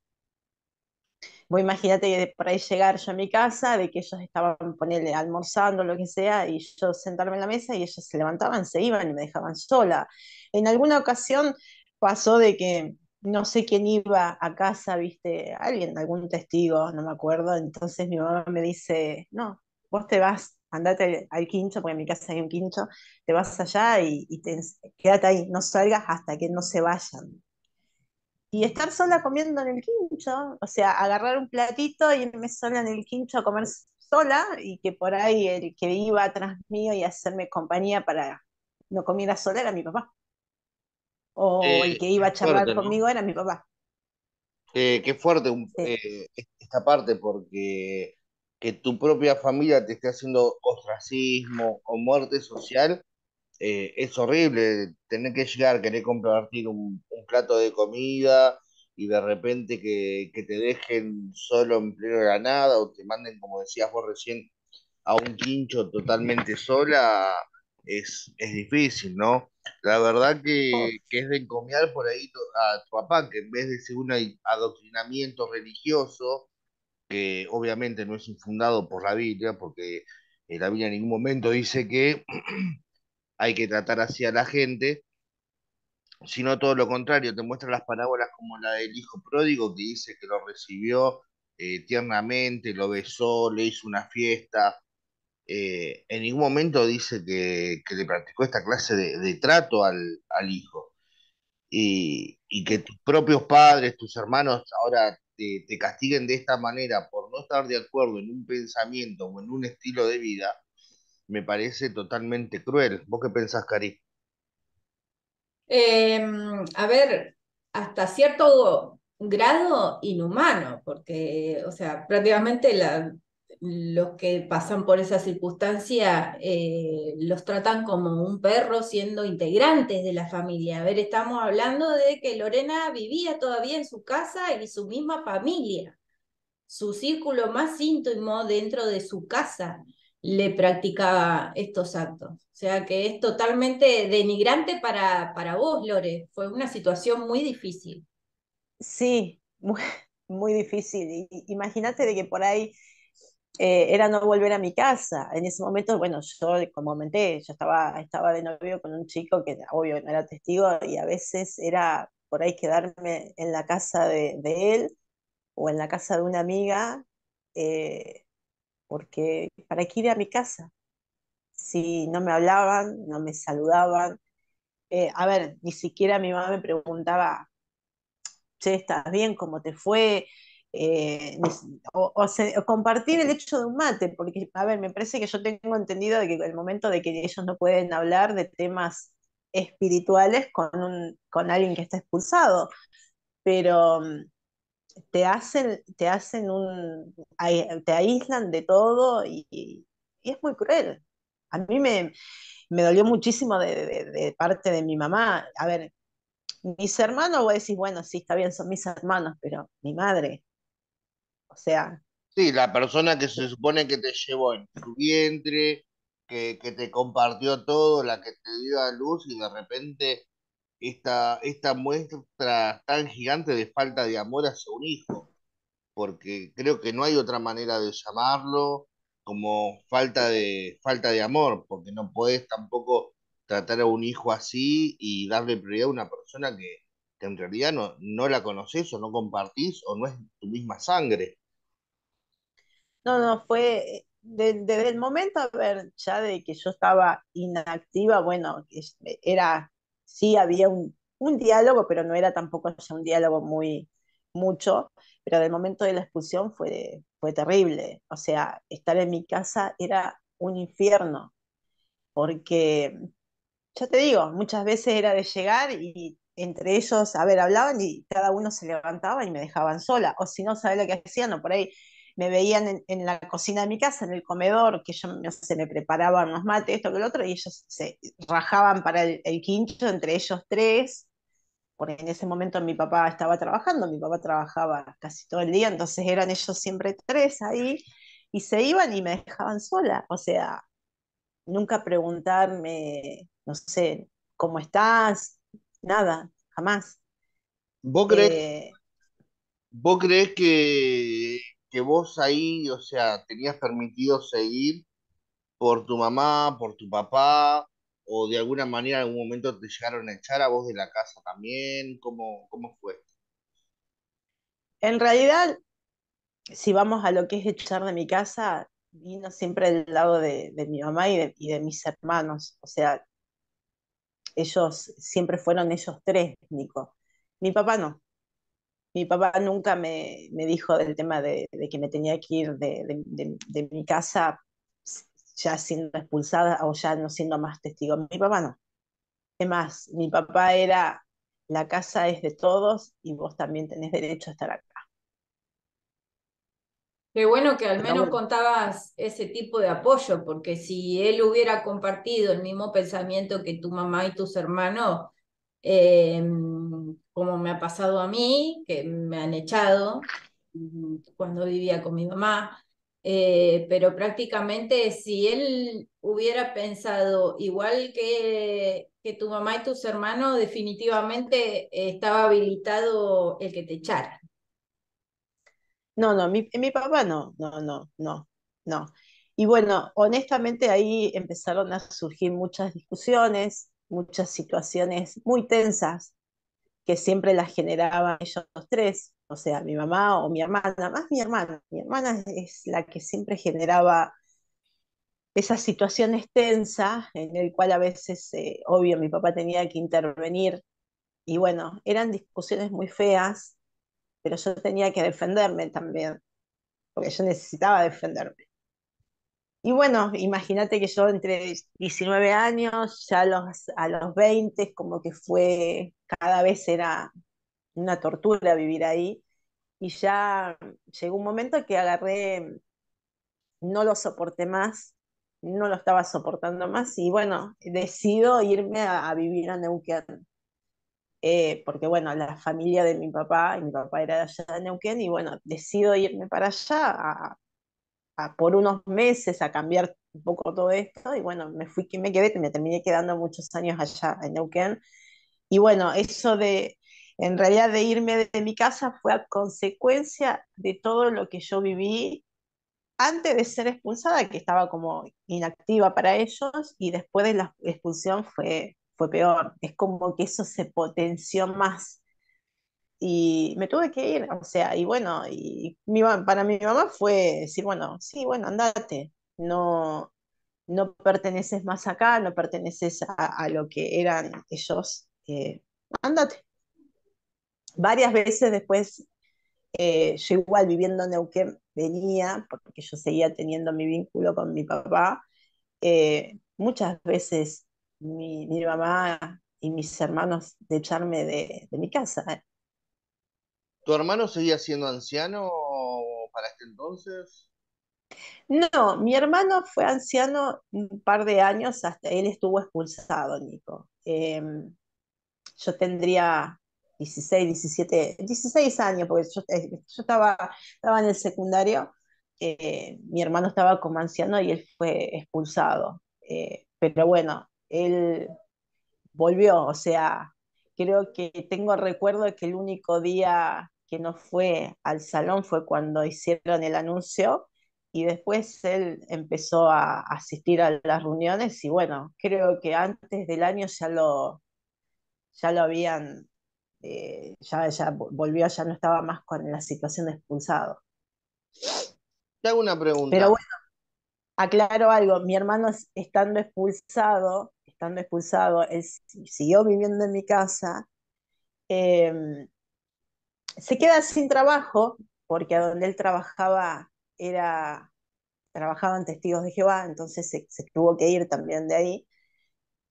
Voy, imagínate que por ahí llegar yo a mi casa, de que ellos estaban, ponerle, almorzando, lo que sea, y yo sentarme en la mesa y ellos se levantaban, se iban y me dejaban sola. En alguna ocasión pasó de que no sé quién iba a casa, viste, alguien, algún testigo, no me acuerdo, entonces mi mamá me dice, no, vos te vas, andate al, quincho, porque en mi casa hay un quincho, te vas allá y, quédate ahí, no salgas hasta que no se vayan. Y estar sola comiendo en el quincho, o sea, agarrar un platito y irme sola en el quincho a comer sola y que por ahí el que iba atrás mío y hacerme compañía para no comiera sola era mi papá. O eh, el que iba a charlar conmigo era mi papá. Eh, qué fuerte eh, esta parte porque que tu propia familia te esté haciendo ostracismo o muerte social, eh, es horrible tener que llegar, querer compartir un, plato de comida y de repente que, te dejen solo en pleno de la nada o te manden, como decías vos recién, a un quincho totalmente sola, es, difícil, ¿no? La verdad que, que es de encomiar por ahí a tu papá, que en vez de ser un adoctrinamiento religioso, que obviamente no es infundado por la Biblia, porque eh, la Biblia en ningún momento dice que hay que tratar así a la gente, sino todo lo contrario, te muestra las parábolas como la del hijo pródigo que dice que lo recibió eh, tiernamente, lo besó, le hizo una fiesta. Eh, en ningún momento dice que, le practicó esta clase de, trato al, hijo. Y, y, que tus propios padres, tus hermanos ahora te, castiguen de esta manera por no estar de acuerdo en un pensamiento o en un estilo de vida, me parece totalmente cruel. ¿Vos qué pensás, Cari? Em, a ver, hasta cierto grado inhumano, porque, o sea, prácticamente la, los que pasan por esa circunstancia eh, los tratan como un perro siendo integrantes de la familia. A ver, estamos hablando de que Lorena vivía todavía en su casa y su misma familia, su círculo más íntimo dentro de su casa le practicaba estos actos. O sea que es totalmente denigrante para, para vos, Lore. Fue una situación muy difícil. Sí, muy, muy difícil. Imagínate de que por ahí eh, era no volver a mi casa. En ese momento, bueno, yo, como comenté, yo estaba, estaba de novio con un chico que, obvio, no era testigo y a veces era por ahí quedarme en la casa de, él o en la casa de una amiga, eh, porque ¿para qué ir a mi casa? Si no me hablaban, no me saludaban. Eh, a ver, ni siquiera mi mamá me preguntaba, che, ¿estás bien? ¿Cómo te fue? Eh, o, compartir el hecho de un mate, porque, a ver, me parece que yo tengo entendido que el momento de que ellos no pueden hablar de temas espirituales con, un, con alguien que está expulsado, pero mm, te hacen, te hacen un, te aíslan de todo y, es muy cruel. A mí me, dolió muchísimo de, parte de mi mamá. A ver, mis hermanos, vos decir bueno, sí, está bien, son mis hermanos, pero mi madre, o sea. Sí, la persona que se supone que te llevó en su vientre, que, te compartió todo, la que te dio a luz y de repente esta, esta muestra tan gigante de falta de amor hacia un hijo, porque creo que no hay otra manera de llamarlo como falta de, falta de amor, porque no puedes tampoco tratar a un hijo así y darle prioridad a una persona que, que en realidad no, no la conoces o no compartís o no es tu misma sangre. No, no, fue desde el momento, a ver, ya de que yo estaba inactiva, bueno, eh, era, sí había un, diálogo, pero no era tampoco ya un diálogo muy mucho, pero del momento de la expulsión fue, fue terrible. O sea, estar en mi casa era un infierno, porque, ya te digo, muchas veces era de llegar y entre ellos, a ver, hablaban y cada uno se levantaba y me dejaban sola. O si no, sabía lo que hacían? O por ahí me veían en, la cocina de mi casa, en el comedor, que yo no me preparaban los mates, esto que lo otro, y ellos se rajaban para el, quinto quincho, entre ellos tres, porque en ese momento mi papá estaba trabajando, mi papá trabajaba casi todo el día, entonces eran ellos siempre tres ahí, y se iban y me dejaban sola, o sea, nunca preguntarme, no sé, ¿cómo estás? Nada, jamás. ¿Vos crees, eh, ¿vos crees que que vos ahí, o sea, tenías permitido seguir por tu mamá, por tu papá, o de alguna manera en algún momento te llegaron a echar a vos de la casa también? ¿Cómo, cómo fue? En realidad, si vamos a lo que es echar de mi casa, vino siempre del lado de, mi mamá y de, y de, mis hermanos. O sea, ellos siempre fueron ellos tres, Nico. Mi papá no mi papá nunca me, me dijo del tema de, que me tenía que ir de, mi casa ya siendo expulsada o ya no siendo más testigo. Mi papá no. Es más, mi papá era, la casa es de todos y vos también tenés derecho a estar acá. Qué bueno que al menos contabas ese tipo de apoyo, porque si él hubiera compartido el mismo pensamiento que tu mamá y tus hermanos, em, como me ha pasado a mí, que me han echado cuando vivía con mi mamá, eh, pero prácticamente si él hubiera pensado igual que, que tu mamá y tus hermanos, definitivamente estaba habilitado el que te echara. No, no, mi, papá no, no, no, no, no. Y bueno, honestamente ahí empezaron a surgir muchas discusiones, muchas situaciones muy tensas, que siempre las generaban ellos tres, o sea, mi mamá o mi hermana, más mi hermana. Mi hermana es la que siempre generaba esas situaciones tensas, en el cual a veces, eh, obvio, mi papá tenía que intervenir y bueno, eran discusiones muy feas, pero yo tenía que defenderme también, porque yo necesitaba defenderme. Y bueno, imagínate que yo entre 19 años, ya los, a los 20, como que fue cada vez era una tortura vivir ahí. Y ya llegó un momento que agarré, no lo soporté más, no lo estaba soportando más y bueno, decido irme a, vivir a Neuquén. Eh, porque bueno, la familia de mi papá, y mi papá era de allá de Neuquén y bueno, decido irme para allá a, por unos meses a cambiar un poco todo esto y bueno, me fui, me quedé, me terminé quedando muchos años allá en Neuquén y bueno, eso de, en realidad de irme de mi casa fue a consecuencia de todo lo que yo viví antes de ser expulsada, que estaba como inactiva para ellos, y después de la expulsión fue, fue peor. Es como que eso se potenció más. Y me tuve que ir, o sea, y bueno, y mi, para mi mamá fue decir, bueno, sí, bueno, andate, no, no perteneces más acá, no perteneces a lo que eran ellos eh, Varias veces después, eh, yo igual viviendo en Neuquén venía, porque yo seguía teniendo mi vínculo con mi papá, eh, muchas veces mi, mamá y mis hermanos de echarme de, mi casa. Eh. ¿Tu hermano seguía siendo anciano para este entonces? No, mi hermano fue anciano un par de años hasta él estuvo expulsado, Nico. Em, yo tendría 16, 17, 16 años, porque eh, yo, estaba, estaba en el secundario, eh, mi hermano estaba como anciano y él fue expulsado. Eh, pero bueno, él volvió, o sea, creo que tengo recuerdo de que el único día que no fue al salón fue cuando hicieron el anuncio y después él empezó a asistir a las reuniones y bueno, creo que antes del año ya lo, ya lo habían, eh, ya, ya volvió, ya no estaba más con la situación de expulsado. Te hago una pregunta. Pero bueno, aclaro algo, mi hermano estando expulsado, estando expulsado, él siguió viviendo en mi casa, em, se queda sin trabajo, porque a donde él trabajaba era, trabajaban testigos de Jehová, entonces se tuvo que ir también de ahí.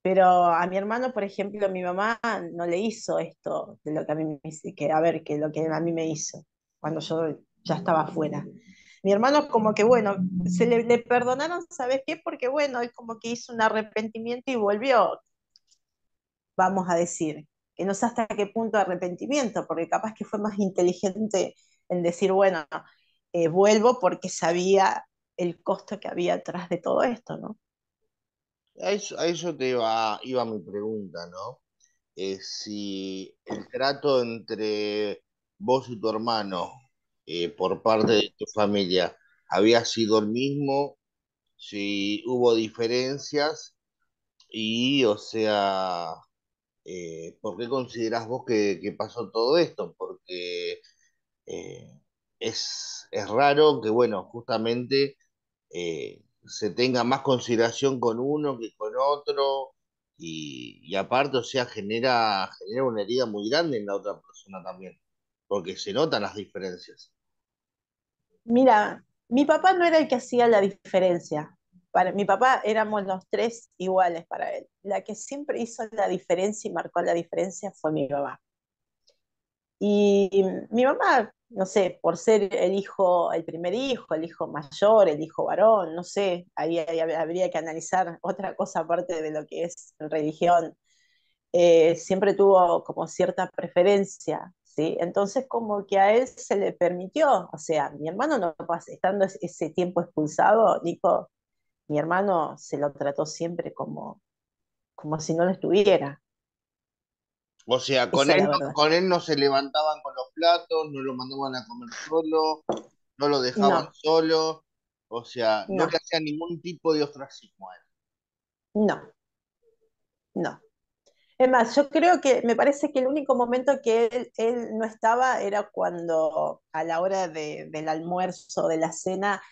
Pero a mi hermano, por ejemplo, mi mamá no le hizo esto de lo que a mí me hizo, que a ver, que lo que a mí me hizo cuando yo ya estaba afuera. Mi hermano como que bueno, se le, perdonaron, ¿sabes qué? Porque bueno, él como que hizo un arrepentimiento y volvió, vamos a decir, que no sé hasta qué punto de arrepentimiento, porque capaz que fue más inteligente en decir, bueno, eh, vuelvo porque sabía el costo que había atrás de todo esto, ¿no? A eso, te iba, mi pregunta, ¿no? Eh, si el trato entre vos y tu hermano eh, por parte de tu familia había sido el mismo, si hubo diferencias y, o sea, eh, ¿por qué considerás vos que, pasó todo esto? Porque es, es, raro que, bueno, justamente se tenga más consideración con uno que con otro. Y, y, aparte, o sea, genera, genera una herida muy grande en la otra persona también, porque se notan las diferencias. Mira, mi papá no era el que hacía la diferencia. Para mi papá éramos los tres iguales para él. La que siempre hizo la diferencia y marcó la diferencia fue mi mamá Y mi mamá no sé, por ser el hijo, el primer hijo, el hijo mayor, el hijo varón, no sé, ahí, habría que analizar otra cosa aparte de lo que es religión. Eh, siempre tuvo como cierta preferencia, ¿sí? Entonces como que a él se le permitió, o sea, mi hermano no pasa, estando ese tiempo expulsado, Nico, mi hermano se lo trató siempre como, como si no lo estuviera, o sea, con, él, con él no se levantaban con los platos, no lo mandaban a comer solo, no lo dejaban solo. O sea, no, le hacían ningún tipo de ostracismo a él. No, no. Es más, yo creo que me parece que el único momento que él, no estaba era cuando a la hora del almuerzo, de la cena,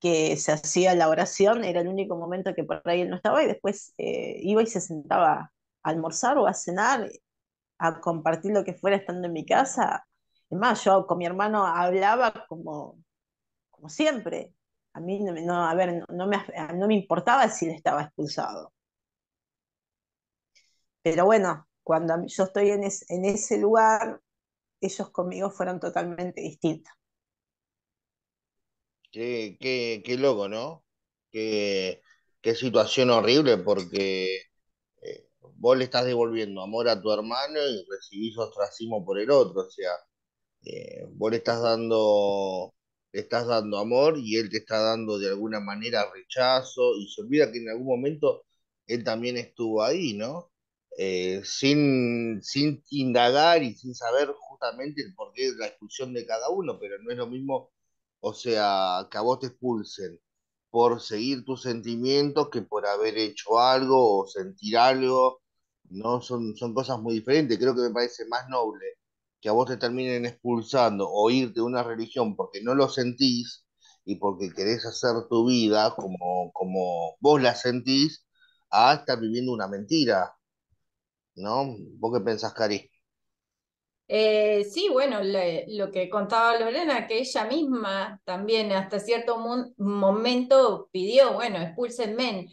que se hacía la oración, era el único momento que por ahí él no estaba y después eh, iba y se sentaba a almorzar o a cenar a compartir lo que fuera estando en mi casa. Es más, yo con mi hermano hablaba como, como siempre. A mí no, a ver, no, me, importaba si le estaba expulsado. Pero bueno, cuando yo estoy en, en ese lugar, ellos conmigo fueron totalmente distintos. Qué, qué, loco, ¿no? Qué, qué situación horrible porque vos le estás devolviendo amor a tu hermano y recibís ostracismo por el otro, o sea, eh, vos le estás dando le estás dando amor y él te está dando de alguna manera rechazo y se olvida que en algún momento él también estuvo ahí, ¿no? Eh, sin, sin indagar y sin saber justamente el porqué de la expulsión de cada uno, pero no es lo mismo, o sea, que a vos te expulsen por seguir tus sentimientos que por haber hecho algo o sentir algo no son, son cosas muy diferentes. Creo que me parece más noble que a vos te terminen expulsando o irte de una religión porque no lo sentís y porque querés hacer tu vida como, como vos la sentís, a estar viviendo una mentira. ¿No? ¿Vos qué pensás, Cari? Eh, sí, bueno, lo que contaba Lorena, que ella misma también hasta cierto momento pidió, bueno, expulsenme.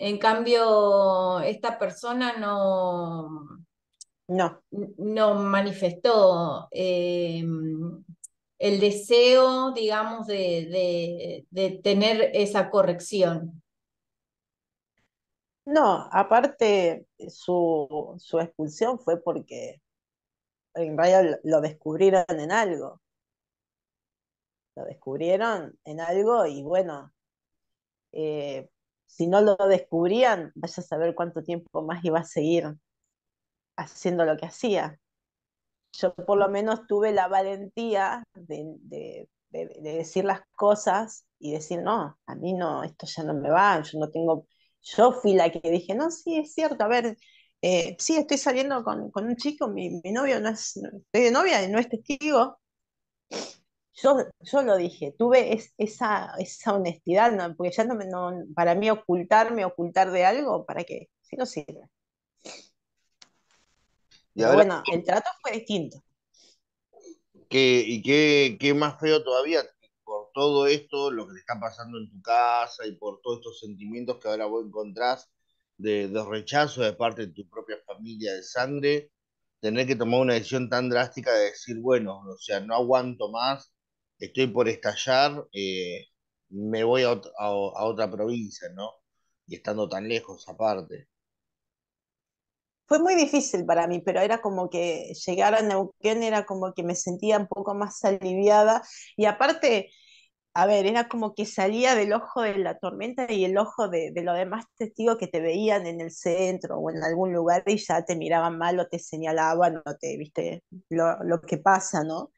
En cambio, esta persona no, no. no manifestó eh, el deseo, digamos, de, tener esa corrección. No, aparte su, su, expulsión fue porque en realidad lo descubrieron en algo. Lo descubrieron en algo y bueno, eh, si no lo descubrían, vaya a saber cuánto tiempo más iba a seguir haciendo lo que hacía. Yo por lo menos tuve la valentía de, decir las cosas y decir, no, a mí no, esto ya no me va, yo no tengo, yo fui la que dije, no, sí, es cierto, a ver, eh, sí, estoy saliendo con, un chico, mi, novio no es, estoy de novia y no es testigo, yo, lo dije, tuve esa, esa honestidad, porque ya no, para mí ocultarme, ocultar de algo, ¿para qué? Si no sirve. bueno, el trato fue distinto. y qué, más feo todavía, por todo esto, lo que te está pasando en tu casa y por todos estos sentimientos que ahora vos encontrás de, de rechazo de parte de tu propia familia de sangre, tener que tomar una decisión tan drástica de decir, bueno, o sea, no aguanto más, estoy por estallar, eh, me voy a, otra provincia, ¿no? Y estando tan lejos aparte. Fue muy difícil para mí, pero era como que llegar a Neuquén era como que me sentía un poco más aliviada y aparte a ver, era como que salía del ojo de la tormenta y el ojo de, los demás testigos que te veían en el centro o en algún lugar y ya te miraban mal o te señalaban o te, viste, lo, lo que pasa, ¿no?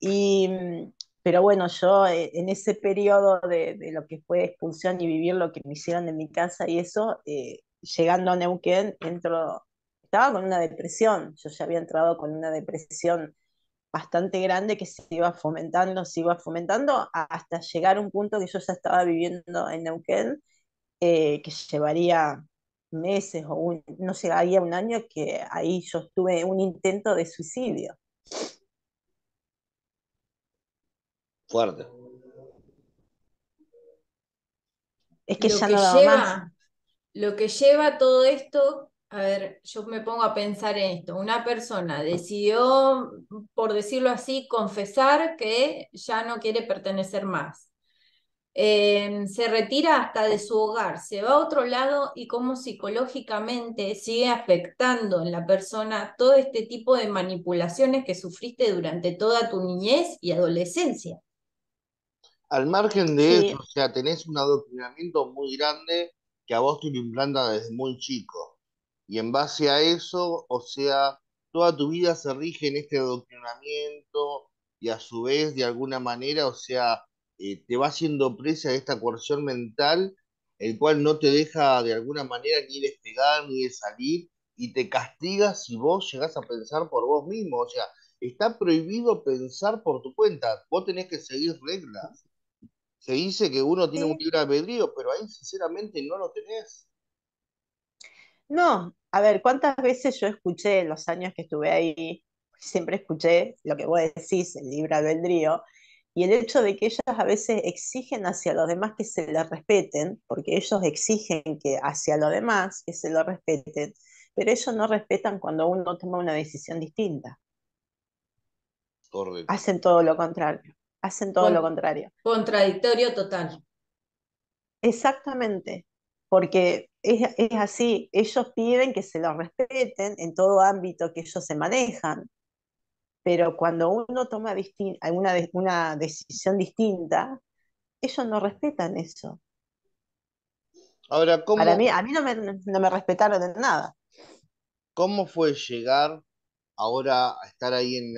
Y mm, pero bueno, yo eh, en ese periodo de, lo que fue expulsión y vivir lo que me hicieron en mi casa y eso, eh, llegando a Neuquén, entro, estaba con una depresión, yo ya había entrado con una depresión bastante grande que se iba fomentando, se iba fomentando hasta llegar a un punto que yo ya estaba viviendo en Neuquén, eh, que llevaría meses o un, no había un año que ahí yo tuve un intento de suicidio. Fuerte. Es que lo ya que lleva, Lo que lleva todo esto, a ver, yo me pongo a pensar en esto. Una persona decidió, por decirlo así, confesar que ya no quiere pertenecer más. Em, se retira hasta de su hogar, se va a otro lado y cómo psicológicamente sigue afectando en la persona todo este tipo de manipulaciones que sufriste durante toda tu niñez y adolescencia. Al margen de eso, o sea, tenés un adoctrinamiento muy grande que a vos te lo implanta desde muy chico. Y en base a eso, o sea, toda tu vida se rige en este adoctrinamiento y a su vez, de alguna manera, o sea, eh, te va haciendo presa de esta coerción mental, el cual no te deja de alguna manera ni despegar ni de salir y te castiga si vos llegás a pensar por vos mismo. O sea, está prohibido pensar por tu cuenta, vos tenés que seguir reglas se dice que uno tiene un libro albedrío, pero ahí sinceramente no lo tenés. No, a ver, ¿cuántas veces yo escuché en los años que estuve ahí? Siempre escuché lo que vos decís, el libro albedrío, y el hecho de que ellas a veces exigen hacia los demás que se les respeten, porque ellos exigen que hacia los demás que se lo respeten, pero ellos no respetan cuando uno toma una decisión distinta. Hacen todo lo contrario hacen todo lo contrario. Contradictorio total. Exactamente, porque es, así, ellos piden que se los respeten en todo ámbito que ellos se manejan, pero cuando uno toma alguna una decisión distinta, ellos no respetan eso. Ahora, ¿cómo... mí, a mí no me, respetaron en nada. ¿Cómo fue llegar ahora a estar ahí en,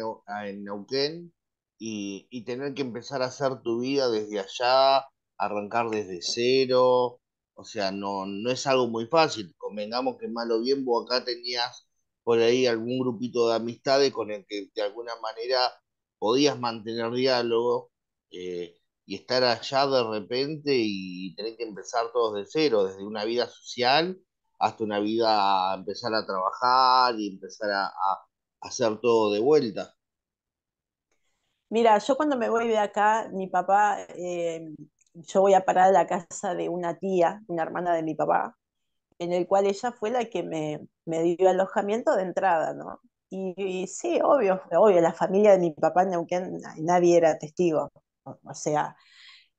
en Neuquén y, tener que empezar a hacer tu vida desde allá, arrancar desde cero. O sea, no, no es algo muy fácil. Convengamos que malo bien vos acá tenías por ahí algún grupito de amistades con el que de alguna manera podías mantener diálogo eh, y estar allá de repente y tener que empezar todos de cero, desde una vida social hasta una vida, a empezar a trabajar y empezar a, a hacer todo de vuelta. Mira, yo cuando me voy de acá, mi papá, eh, yo voy a parar a la casa de una tía, una hermana de mi papá, en el cual ella fue la que me, me dio alojamiento de entrada, ¿no? Y, sí, obvio, obvio, la familia de mi papá en Neuquén, nadie era testigo, o, sea,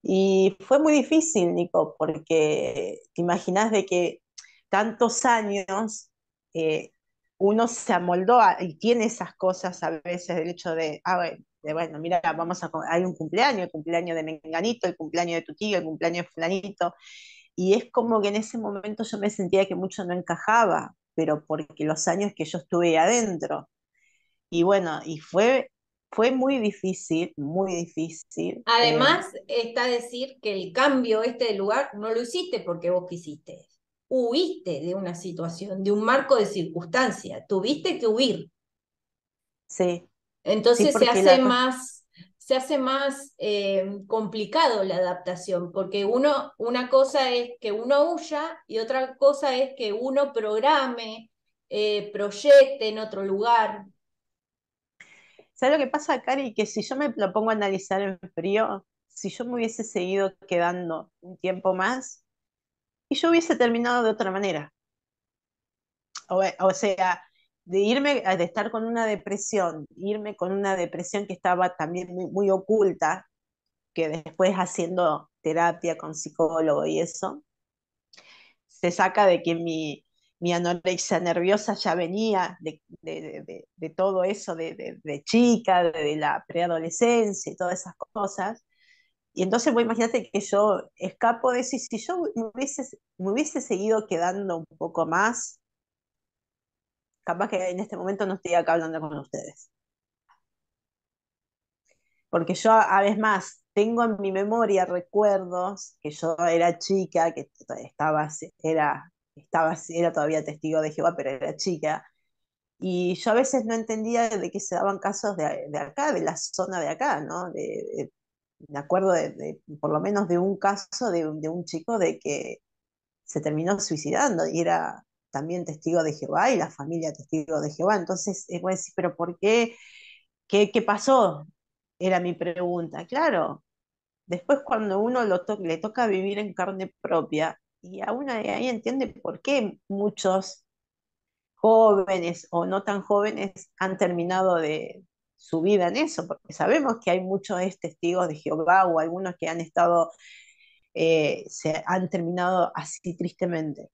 y fue muy difícil, Nico, porque te imaginas de que tantos años eh, uno se amoldó y tiene esas cosas a veces, el hecho de, ah, bueno, bueno, mira, vamos a, hay un cumpleaños, el cumpleaños de Menganito, el cumpleaños de tu tío, el cumpleaños de Flanito, Y es como que en ese momento yo me sentía que mucho no encajaba, pero porque los años que yo estuve adentro. Y bueno, y fue, fue muy difícil, muy difícil. Eh. Además, está decir que el cambio este de lugar no lo hiciste porque vos quisiste. Huiste de una situación, de un marco de circunstancia. Tuviste que huir. Sí, entonces se hace más, se hace más eh, complicado la adaptación, porque uno, una cosa es que uno huya y otra cosa es que uno programe, eh, proyecte en otro lugar. ¿Sabes lo que pasa, Cari? Que si yo me lo pongo a analizar en frío, si yo me hubiese seguido quedando un tiempo más, y yo hubiese terminado de otra manera. o sea, de irme, eh, de estar con una depresión, irme con una depresión que estaba también muy, muy oculta, que después haciendo terapia con psicólogo y eso, se saca de que mi, mi anorexia nerviosa ya venía de, de, todo eso, de, chica, de, la preadolescencia y todas esas cosas. Y entonces, imagínate que yo escapo de eso y si yo me hubiese seguido quedando un poco más, capaz que en este momento no estoy acá hablando con ustedes. Porque yo, a vez más, tengo en mi memoria recuerdos que yo era chica, que estaba, era, estaba, era todavía testigo de Jehová, pero era chica, y yo a veces no entendía de qué se daban casos de, acá, de la zona de acá, ¿no? De, de, me acuerdo de, por lo menos de un caso de, un chico de que se terminó suicidando y era también testigo de Jehová y la familia testigo de Jehová. Entonces, eh, voy a decir, pero ¿por qué? qué? pasó? Era mi pregunta. Claro, después cuando uno le toca vivir en carne propia, y aún de ahí entiende por qué muchos jóvenes o no tan jóvenes han terminado de su vida en eso, porque sabemos que hay muchos testigos de Jehová o algunos que han estado, eh, se han terminado así tristemente.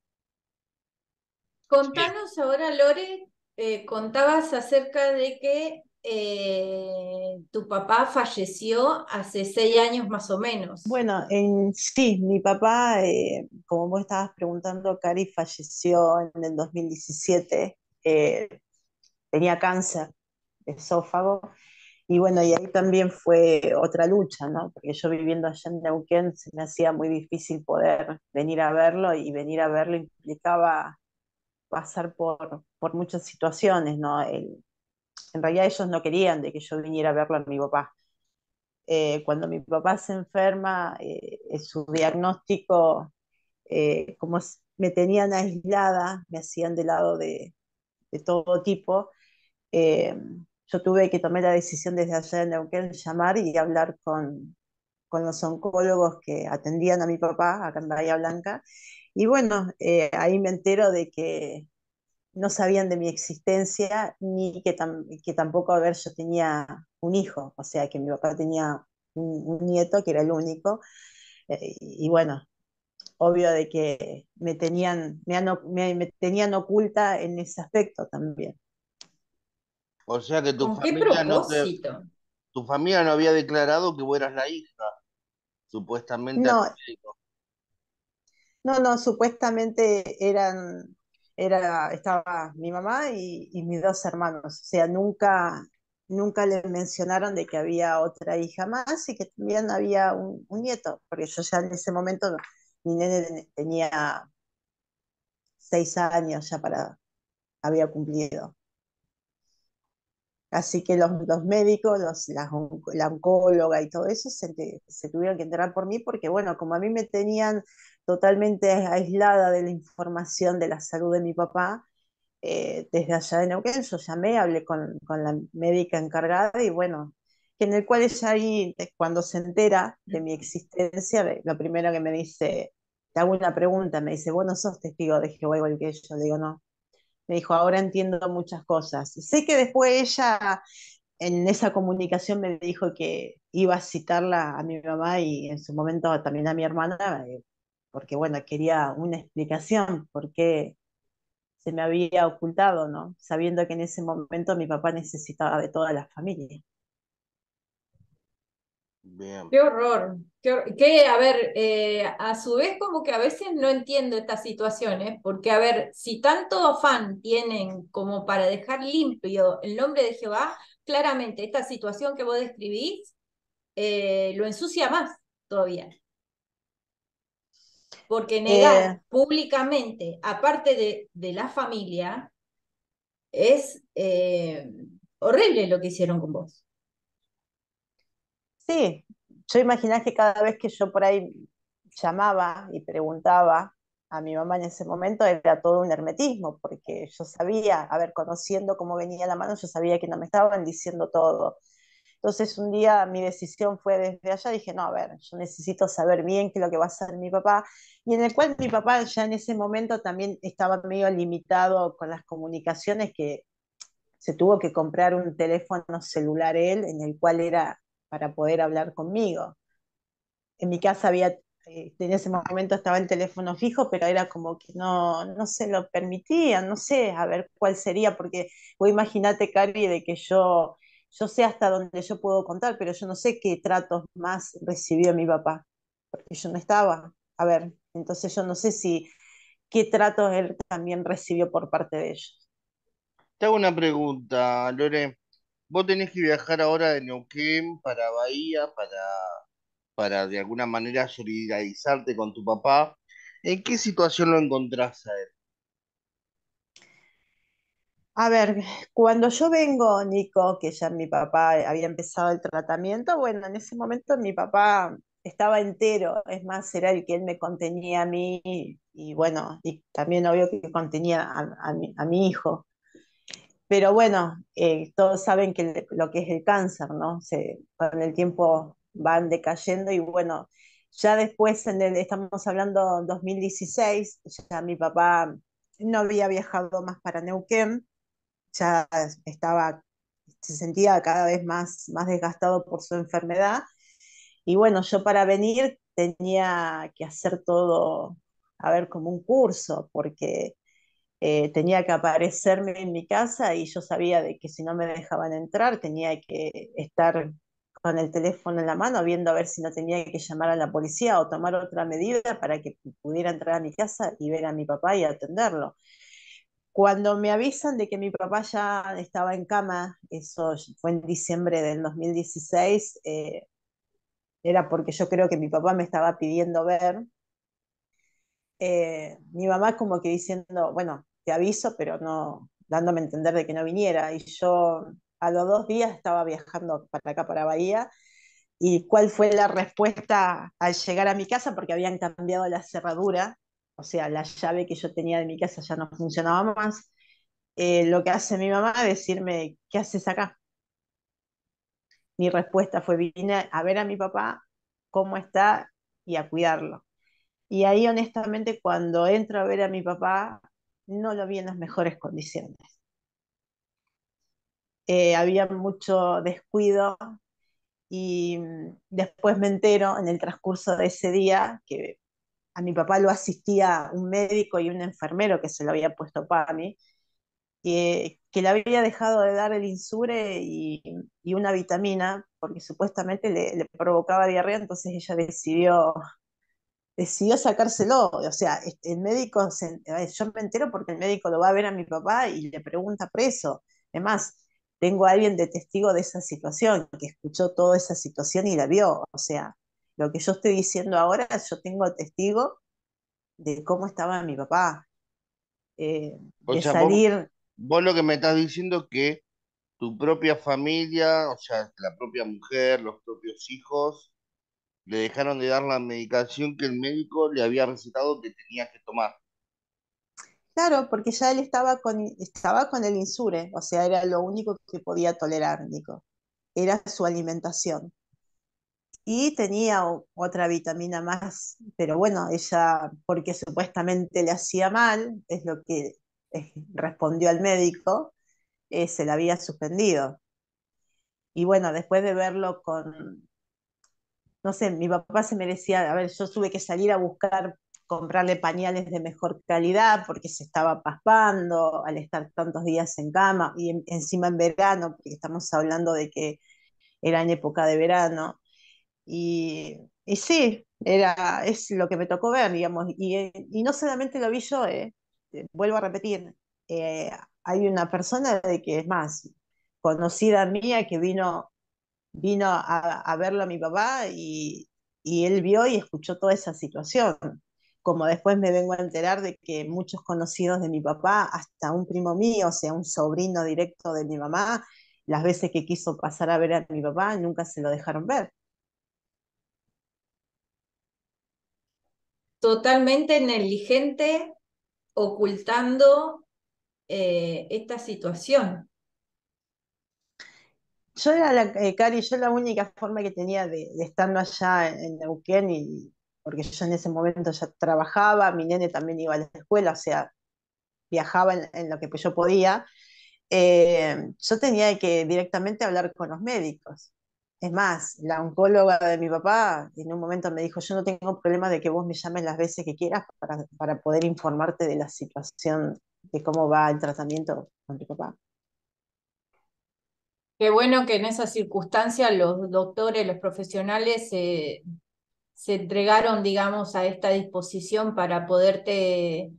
Contanos ahora, Lore, eh, contabas acerca de que eh, tu papá falleció hace seis años más o menos. Bueno, en, sí, mi papá, eh, como vos estabas preguntando, Cari falleció en el 2017. tenía cáncer de esófago. Y bueno, y ahí también fue otra lucha, ¿no? Porque yo viviendo allá en Neuquén se me hacía muy difícil poder venir a verlo y venir a verlo implicaba pasar por, por muchas situaciones, ¿no? en realidad ellos no querían de que yo viniera a verlo a mi papá. Eh, cuando mi papá se enferma, eh, eh, su diagnóstico, como me tenían aislada, me hacían de lado de, de todo tipo, yo tuve que tomar la decisión desde allá en Neuquén, llamar y hablar con, con los oncólogos que atendían a mi papá acá en Bahía Blanca y bueno, eh, ahí me entero de que no sabían de mi existencia ni que, que, tampoco, a ver, yo tenía un hijo, o sea, que mi papá tenía un, nieto, que era el único. Eh, y bueno, obvio de que me tenían, me, han, tenían oculta en ese aspecto también. O sea que tu familia no tu familia no había declarado que vos eras la hija, supuestamente. No, no, supuestamente eran, era, estaba mi mamá y, mis dos hermanos. O sea, nunca, nunca le mencionaron de que había otra hija más y que también había un, nieto, porque yo ya en ese momento, mi nene tenía seis años ya para, había cumplido. Así que los, los médicos, los, la, oncóloga y todo eso se, tuvieron que enterar por mí porque, bueno, como a mí me tenían totalmente aislada de la información de la salud de mi papá, eh, desde allá de Neuquén, yo llamé, hablé con, con, la médica encargada y bueno, en el cual ella ahí, eh, cuando se entera de mi existencia, lo primero que me dice, te hago una pregunta, me dice, bueno sos testigo de Jehová igual que yo, digo, no. Me dijo, ahora entiendo muchas cosas. sé que después ella en esa comunicación me dijo que iba a citarla a mi mamá y en su momento también a mi hermana, eh, porque bueno, quería una explicación por qué se me había ocultado, ¿no? Sabiendo que en ese momento mi papá necesitaba de toda la familia. Qué horror. Qué a ver, eh, a su vez como que a veces no entiendo estas situaciones, porque a ver, si tanto afán tienen como para dejar limpio el nombre de Jehová, claramente esta situación que vos describís eh, lo ensucia más todavía. Porque eh, negar públicamente, aparte de, la familia, es eh, horrible lo que hicieron con vos. Sí, yo imaginás que cada vez que yo por ahí llamaba y preguntaba a mi mamá en ese momento era todo un hermetismo, porque yo sabía, a ver, conociendo cómo venía la mano, yo sabía que no me estaban diciendo todo entonces un día mi decisión fue desde allá, dije, no, a ver, yo necesito saber bien qué es lo que va a hacer mi papá, y en el cual mi papá ya en ese momento también estaba medio limitado con las comunicaciones que se tuvo que comprar un teléfono celular él, en el cual era para poder hablar conmigo. En mi casa había, eh, en ese momento estaba el teléfono fijo, pero era como que no, no se lo permitía, no sé, a ver cuál sería, porque vos imagínate Cari, de que yo yo sé hasta dónde yo puedo contar, pero yo no sé qué tratos más recibió mi papá, porque yo no estaba. A ver, entonces yo no sé si qué tratos él también recibió por parte de ellos. Te hago una pregunta, Lore. Vos tenés que viajar ahora de Neuquén para Bahía para, para de alguna manera solidarizarte con tu papá. ¿En qué situación lo encontrás a él? A ver, cuando yo vengo, Nico, que ya mi papá había empezado el tratamiento, bueno, en ese momento mi papá estaba entero, es más, era el que él me contenía a mí y bueno, y también obvio que contenía a, mi, hijo. Pero bueno, eh, todos saben que lo que es el cáncer, ¿no? Se, con el tiempo van decayendo y bueno, ya después, en estamos hablando 2016, ya mi papá no había viajado más para Neuquén ya estaba, se sentía cada vez más, más desgastado por su enfermedad. Y bueno, yo para venir tenía que hacer todo, a ver, como un curso, porque eh, tenía que aparecerme en mi casa y yo sabía de que si no me dejaban entrar tenía que estar con el teléfono en la mano viendo a ver si no tenía que llamar a la policía o tomar otra medida para que pudiera entrar a mi casa y ver a mi papá y atenderlo. Cuando me avisan de que mi papá ya estaba en cama, eso fue en diciembre del 2016, eh, era porque yo creo que mi papá me estaba pidiendo ver. Eh, mi mamá como que diciendo, bueno, te aviso, pero no dándome a entender de que no viniera. Y yo a los dos días estaba viajando para acá, para Bahía, y cuál fue la respuesta al llegar a mi casa, porque habían cambiado la cerradura o sea, la llave que yo tenía de mi casa ya no funcionaba más, eh, lo que hace mi mamá es decirme, ¿qué haces acá? Mi respuesta fue, vine a ver a mi papá, cómo está y a cuidarlo. Y ahí honestamente cuando entro a ver a mi papá, no lo vi en las mejores condiciones. Eh, había mucho descuido y mm, después me entero en el transcurso de ese día que a mi papá lo asistía un médico y un enfermero que se lo había puesto para mí, que le había dejado de dar el insure y, una vitamina porque supuestamente le, provocaba diarrea, entonces ella decidió, decidió sacárselo. O sea, el médico, yo me entero porque el médico lo va a ver a mi papá y le pregunta preso. Además, tengo a alguien de testigo de esa situación, que escuchó toda esa situación y la vio. O sea, lo que yo estoy diciendo ahora, yo tengo testigo de cómo estaba mi papá. Eh, salir. Vos, lo que me estás diciendo es que tu propia familia, o sea, la propia mujer, los propios hijos, le dejaron de dar la medicación que el médico le había recetado que tenía que tomar. Claro, porque ya él estaba con, estaba con el insure, o sea, era lo único que podía tolerar, Nico. Era su alimentación y tenía otra vitamina más, pero bueno, ella, porque supuestamente le hacía mal, es lo que respondió al médico, eh, se la había suspendido. Y bueno, después de verlo con, no sé, mi papá se merecía, a ver, yo tuve que salir a buscar, comprarle pañales de mejor calidad porque se estaba paspando al estar tantos días en cama y encima en verano, porque estamos hablando de que era en época de verano. Y, sí, era, es lo que me tocó ver, digamos, y, no solamente lo vi yo, eh, vuelvo a repetir, eh, hay una persona de que es más conocida mía que vino, vino a, a verlo a mi papá y, y, él vio y escuchó toda esa situación. Como después me vengo a enterar de que muchos conocidos de mi papá, hasta un primo mío, o sea, un sobrino directo de mi mamá, las veces que quiso pasar a ver a mi papá, nunca se lo dejaron ver. totalmente negligente, ocultando eh, esta situación. Yo era la, eh, Cari, yo la única forma que tenía de, de estando allá en, Neuquén, y, porque yo en ese momento ya trabajaba, mi nene también iba a la escuela, o sea, viajaba en, lo que yo podía, eh, yo tenía que directamente hablar con los médicos. Es más, la oncóloga de mi papá en un momento me dijo, yo no tengo problema de que vos me llames las veces que quieras para, para poder informarte de la situación, de cómo va el tratamiento con mi papá. Qué bueno que en esa circunstancia los doctores, los profesionales se entregaron, digamos, a esta disposición para poderte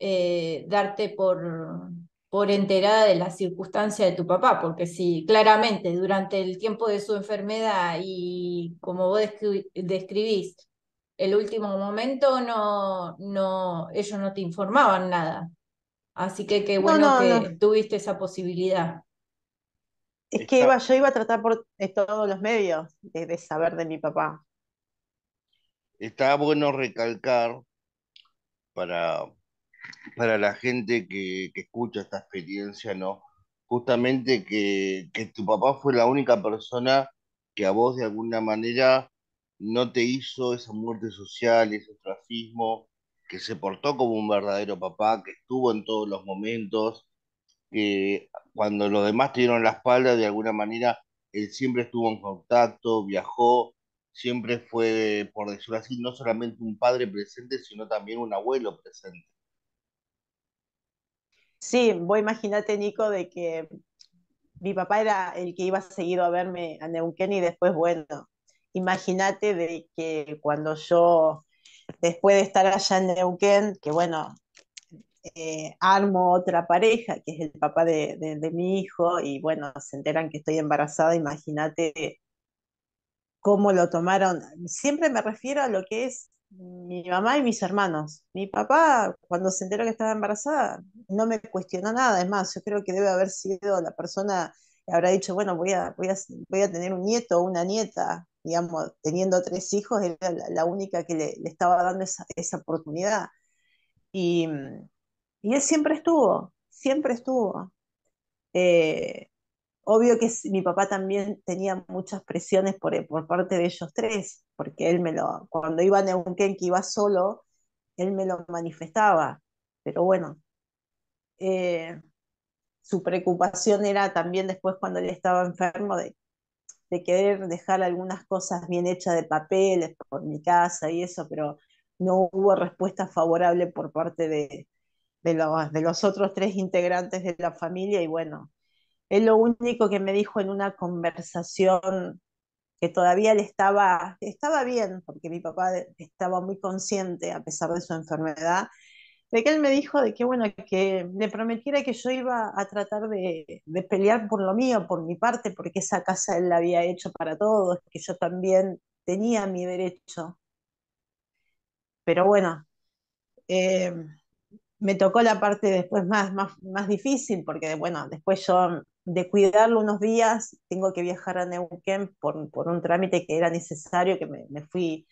eh, darte por, por enterada de la circunstancia de tu papá, porque si claramente durante el tiempo de su enfermedad y como vos describís, el último momento no, no, ellos no te informaban nada. Así que qué bueno que tuviste esa posibilidad. Es que yo iba a tratar por todos los medios de saber de mi papá. Está bueno recalcar para para la gente que, escucha esta experiencia, ¿no? Justamente que, tu papá fue la única persona que a vos de alguna manera no te hizo esa muerte social, ese fascismo, que se portó como un verdadero papá, que estuvo en todos los momentos, que cuando los demás te dieron la espalda, de alguna manera, él siempre estuvo en contacto, viajó, siempre fue, por decirlo así, no solamente un padre presente, sino también un abuelo presente. Sí, vos imagínate, Nico, de que mi papá era el que iba seguido a verme a Neuquén y después, bueno, imagínate de que cuando yo, después de estar allá en Neuquén, que bueno, eh, armo otra pareja, que es el papá de, mi hijo, y bueno, se enteran que estoy embarazada, imagínate cómo lo tomaron. Siempre me refiero a lo que es mi mamá y mis hermanos. Mi papá, cuando se enteró que estaba embarazada, no me cuestionó nada. Es más, yo creo que debe haber sido la persona que habrá dicho, bueno, voy a, voy a, tener un nieto o una nieta. Digamos, teniendo tres hijos, era la, única que le, estaba dando esa, oportunidad. Y, y, él siempre estuvo, siempre estuvo. Eh, Obvio que mi papá también tenía muchas presiones por, e, por parte de ellos tres, porque él me lo, cuando iba a Neuquén, que iba solo, él me lo manifestaba. Pero bueno, eh, su preocupación era también después cuando él estaba enfermo de, querer dejar algunas cosas bien hechas de papeles por mi casa y eso, pero no hubo respuesta favorable por parte de los, de los otros tres integrantes de la familia y bueno, es lo único que me dijo en una conversación que todavía le estaba, estaba bien, porque mi papá estaba muy consciente, a pesar de su enfermedad, de que él me dijo de que, bueno, que le prometiera que yo iba a tratar de, pelear por lo mío, por mi parte, porque esa casa él la había hecho para todos, que yo también tenía mi derecho. Pero bueno, eh, me tocó la parte después más, más, más difícil, porque bueno, después yo de cuidarlo unos días, tengo que viajar a Neuquén por, un trámite que era necesario, que me, fui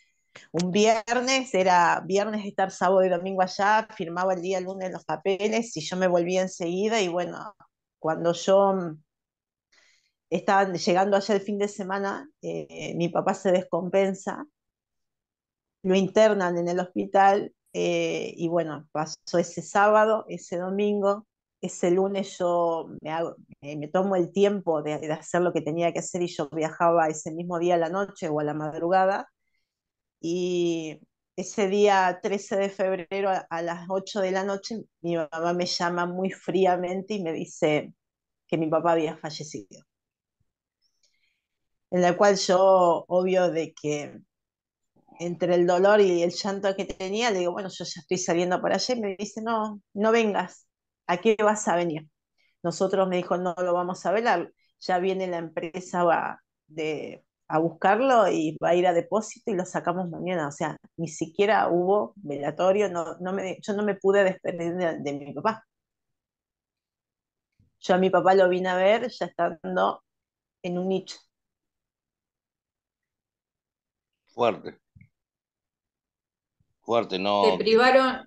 un viernes, era viernes estar sábado y domingo allá, firmaba el día lunes los papeles y yo me volví enseguida y bueno, cuando yo mm, estaba llegando allá el fin de semana, eh, mi papá se descompensa, lo internan en el hospital eh, y bueno, pasó ese sábado, ese domingo, ese lunes yo me, eh, tomo el tiempo de, hacer lo que tenía que hacer y yo viajaba ese mismo día a la noche o a la madrugada. Y ese día 13 de febrero a, las 8 de la noche mi mamá me llama muy fríamente y me dice que mi papá había fallecido. En la cual yo, obvio de que entre el dolor y el llanto que tenía, le digo, bueno, yo ya estoy saliendo por allá y me dice, no, no vengas, ¿a qué vas a venir? Nosotros me dijo, no lo vamos a velar, ya viene la empresa va a buscarlo y va a ir a depósito y lo sacamos mañana. O sea, ni siquiera hubo velatorio, no, no me, yo no me pude despedir de, mi papá. Yo a mi papá lo vine a ver ya estando en un nicho. Fuerte. Fuerte, no. Te privaron,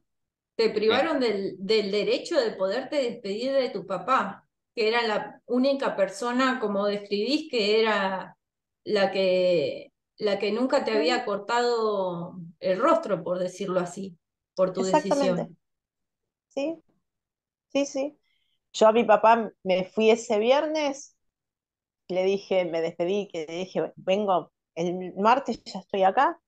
te privaron del, derecho de poderte despedir de tu papá, que era la única persona, como describís, que era la que, la que nunca te había cortado el rostro, por decirlo así, por tu decisión. Sí, sí, sí. Yo a mi papá me fui ese viernes, le dije, me despedí, que le dije, vengo, el martes ya estoy acá,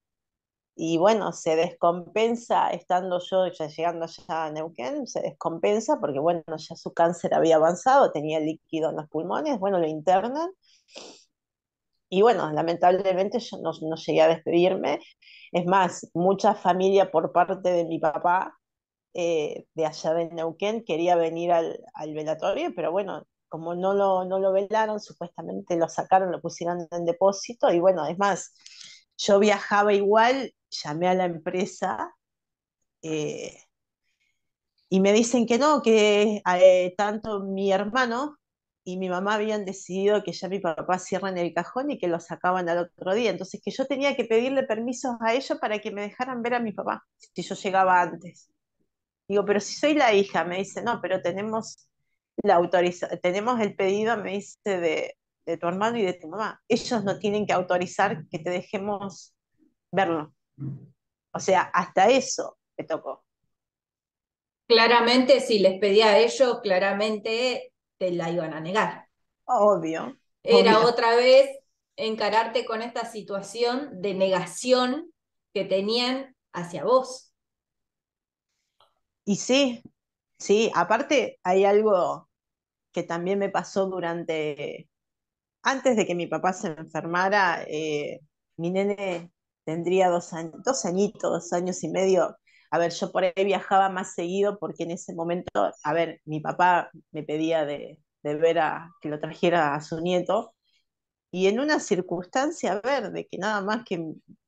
y bueno, se descompensa, estando yo ya llegando allá a Neuquén, se descompensa porque bueno, ya su cáncer había avanzado, tenía líquido en los pulmones, bueno, lo internan. Y bueno, lamentablemente yo no, no llegué a despedirme. Es más, mucha familia por parte de mi papá eh, de allá de Neuquén quería venir al, al velatorio, pero bueno, como no lo, no lo velaron, supuestamente lo sacaron, lo pusieron en depósito y bueno, es más, yo viajaba igual llamé a la empresa eh, y me dicen que no, que eh, tanto mi hermano y mi mamá habían decidido que ya mi papá cierra en el cajón y que lo sacaban al otro día. Entonces que yo tenía que pedirle permisos a ellos para que me dejaran ver a mi papá, si yo llegaba antes. Digo, pero si soy la hija, me dice, no, pero tenemos la tenemos el pedido, me dice, de, de tu hermano y de tu mamá. Ellos no tienen que autorizar que te dejemos verlo. O sea, hasta eso me tocó. Claramente, si les pedía a ellos, claramente te la iban a negar. Obvio. Era otra vez encararte con esta situación de negación que tenían hacia vos. Y sí, sí, aparte hay algo que también me pasó durante, antes de que mi papá se enfermara, eh, mi nene tendría dos, años, dos añitos, dos años y medio. A ver, yo por ahí viajaba más seguido porque en ese momento, a ver, mi papá me pedía de, ver a que lo trajera a su nieto. Y en una circunstancia, a ver, de que nada más que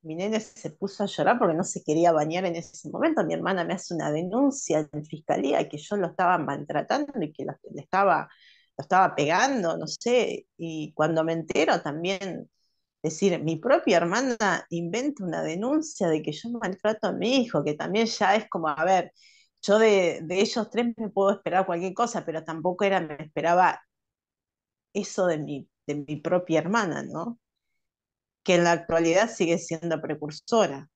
mi nene se puso a llorar porque no se quería bañar en ese momento, mi hermana me hace una denuncia en fiscalía que yo lo estaba maltratando y que le estaba, lo estaba pegando, no sé. Y cuando me entero también decir, mi propia hermana inventa una denuncia de que yo maltrato a mi hijo, que también ya es como, a ver, yo de, ellos tres me puedo esperar cualquier cosa, pero tampoco era, me esperaba eso de mi, de mi propia hermana, ¿no? Que en la actualidad sigue siendo precursora.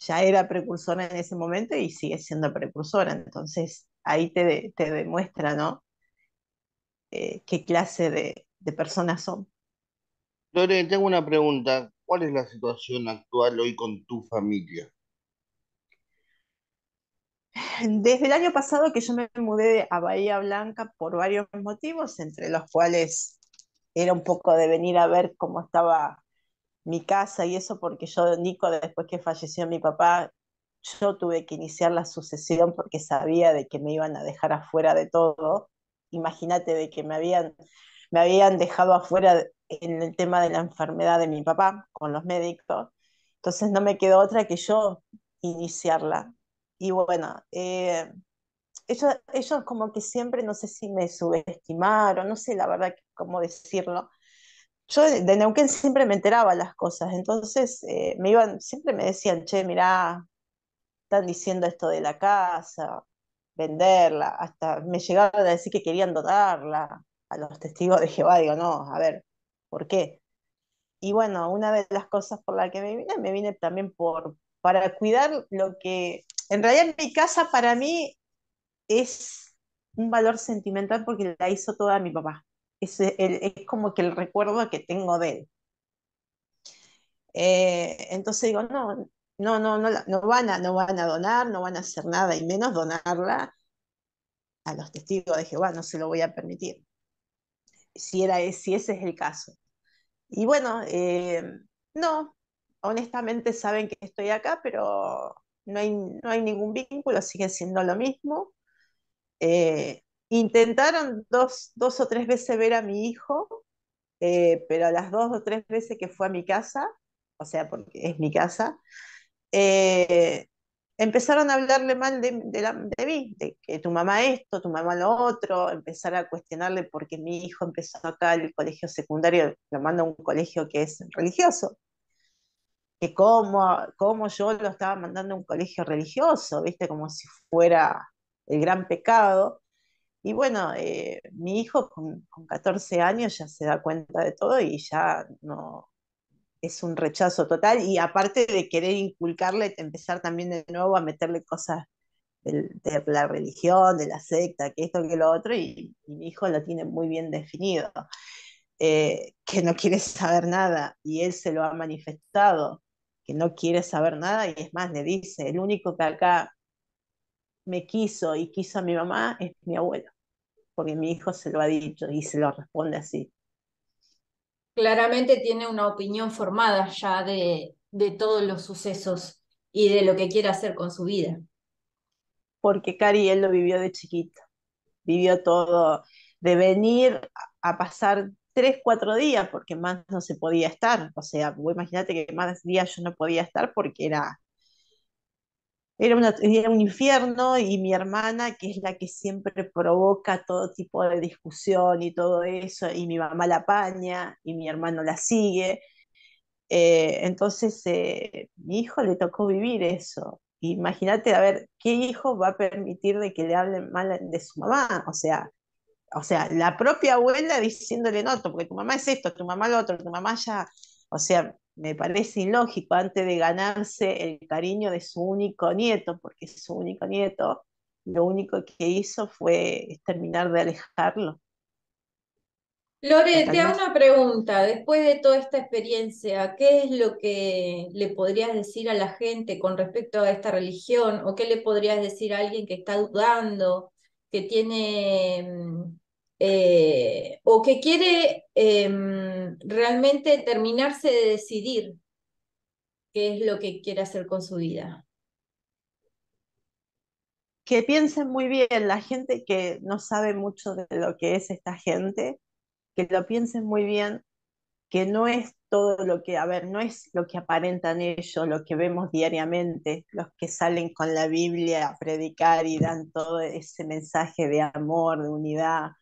Ya era precursora en ese momento y sigue siendo precursora. Entonces, ahí te, te demuestra, ¿no? Eh, qué clase de, de personas son. Lore, tengo una pregunta. ¿Cuál es la situación actual hoy con tu familia? Desde el año pasado que yo me mudé a Bahía Blanca por varios motivos, entre los cuales era un poco de venir a ver cómo estaba mi casa y eso, porque yo, Nico, después que falleció mi papá, yo tuve que iniciar la sucesión porque sabía de que me iban a dejar afuera de todo. Imagínate de que me habían, me habían dejado afuera en el tema de la enfermedad de mi papá con los médicos. Entonces no me quedó otra que yo iniciarla. Y bueno, eh, ellos, como que siempre, no sé si me subestimaron, no sé la verdad cómo decirlo. Yo de Neuquén siempre me enteraba las cosas, entonces eh, me iban, siempre me decían, che, mirá, están diciendo esto de la casa, venderla, hasta me llegaron a decir que querían donarla, a los testigos de Jehová, digo, no, a ver, por qué. Y bueno, una de las cosas por las que me vine, me vine también por, para cuidar lo que, en realidad mi casa para mí es un valor sentimental porque la hizo toda mi papá. Es, eh, como que el recuerdo que tengo de él. Eh, entonces digo, no, no, no, no, no, van a, no van a donar, no van a hacer nada, y menos donarla a los testigos de Jehová, no se lo voy a permitir. Si, era, si ese es el caso. Y bueno, eh, no, honestamente saben que estoy acá, pero no hay, no hay ningún vínculo, sigue siendo lo mismo. Eh, intentaron dos, dos, o tres veces ver a mi hijo, pero eh, pero las dos o tres veces que fue a mi casa, o sea, porque es mi casa, empezaron a hablarle mal de, de, mí, de que tu mamá esto, tu mamá lo otro, empezar a cuestionarle porque mi hijo empezó acá el colegio secundario, lo manda a un colegio que es religioso, que cómo, cómo yo lo estaba mandando a un colegio religioso, viste, como si fuera el gran pecado. Y bueno, eh, mi hijo con, con 14 años ya se da cuenta de todo y ya no, es un rechazo total y aparte de querer inculcarle, empezar también de nuevo a meterle cosas de, la religión, de la secta, que esto, que lo otro, y, mi hijo lo tiene muy bien definido, eh, que no quiere saber nada y él se lo ha manifestado, que no quiere saber nada y es más, le dice, el único que acá me quiso y quiso a mi mamá es mi abuelo, porque mi hijo se lo ha dicho y se lo responde así claramente tiene una opinión formada ya de, de todos los sucesos y de lo que quiere hacer con su vida. Porque Cari, él lo vivió de chiquito, vivió todo, de venir a pasar tres, cuatro días, porque más no se podía estar, o sea, imagínate que más días yo no podía estar porque era era, era un infierno y mi hermana, que es la que siempre provoca todo tipo de discusión y todo eso, y mi mamá la apaña y mi hermano la sigue. Eh, entonces, eh, mi hijo le tocó vivir eso. Imagínate, a ver, ¿qué hijo va a permitir que le hablen mal de su mamá? O sea, o sea, la propia abuela diciéndole, no, porque tu mamá es esto, tu mamá lo otro, tu mamá ya, o sea, me parece ilógico, antes de ganarse el cariño de su único nieto, porque su único nieto, lo único que hizo fue terminar de alejarlo. Lore, te hago una pregunta. Después de toda esta experiencia, ¿qué es lo que le podrías decir a la gente con respecto a esta religión? ¿O qué le podrías decir a alguien que está dudando, que tiene mm, eh, o que quiere em, realmente terminarse de decidir qué es lo que quiere hacer con su vida. Que piensen muy bien la gente que no sabe mucho de lo que es esta gente, que lo piensen muy bien, que no es todo lo que, a ver, no es lo que aparentan ellos, lo que vemos diariamente, los que salen con la Biblia a predicar y dan todo ese mensaje de amor, de unidad,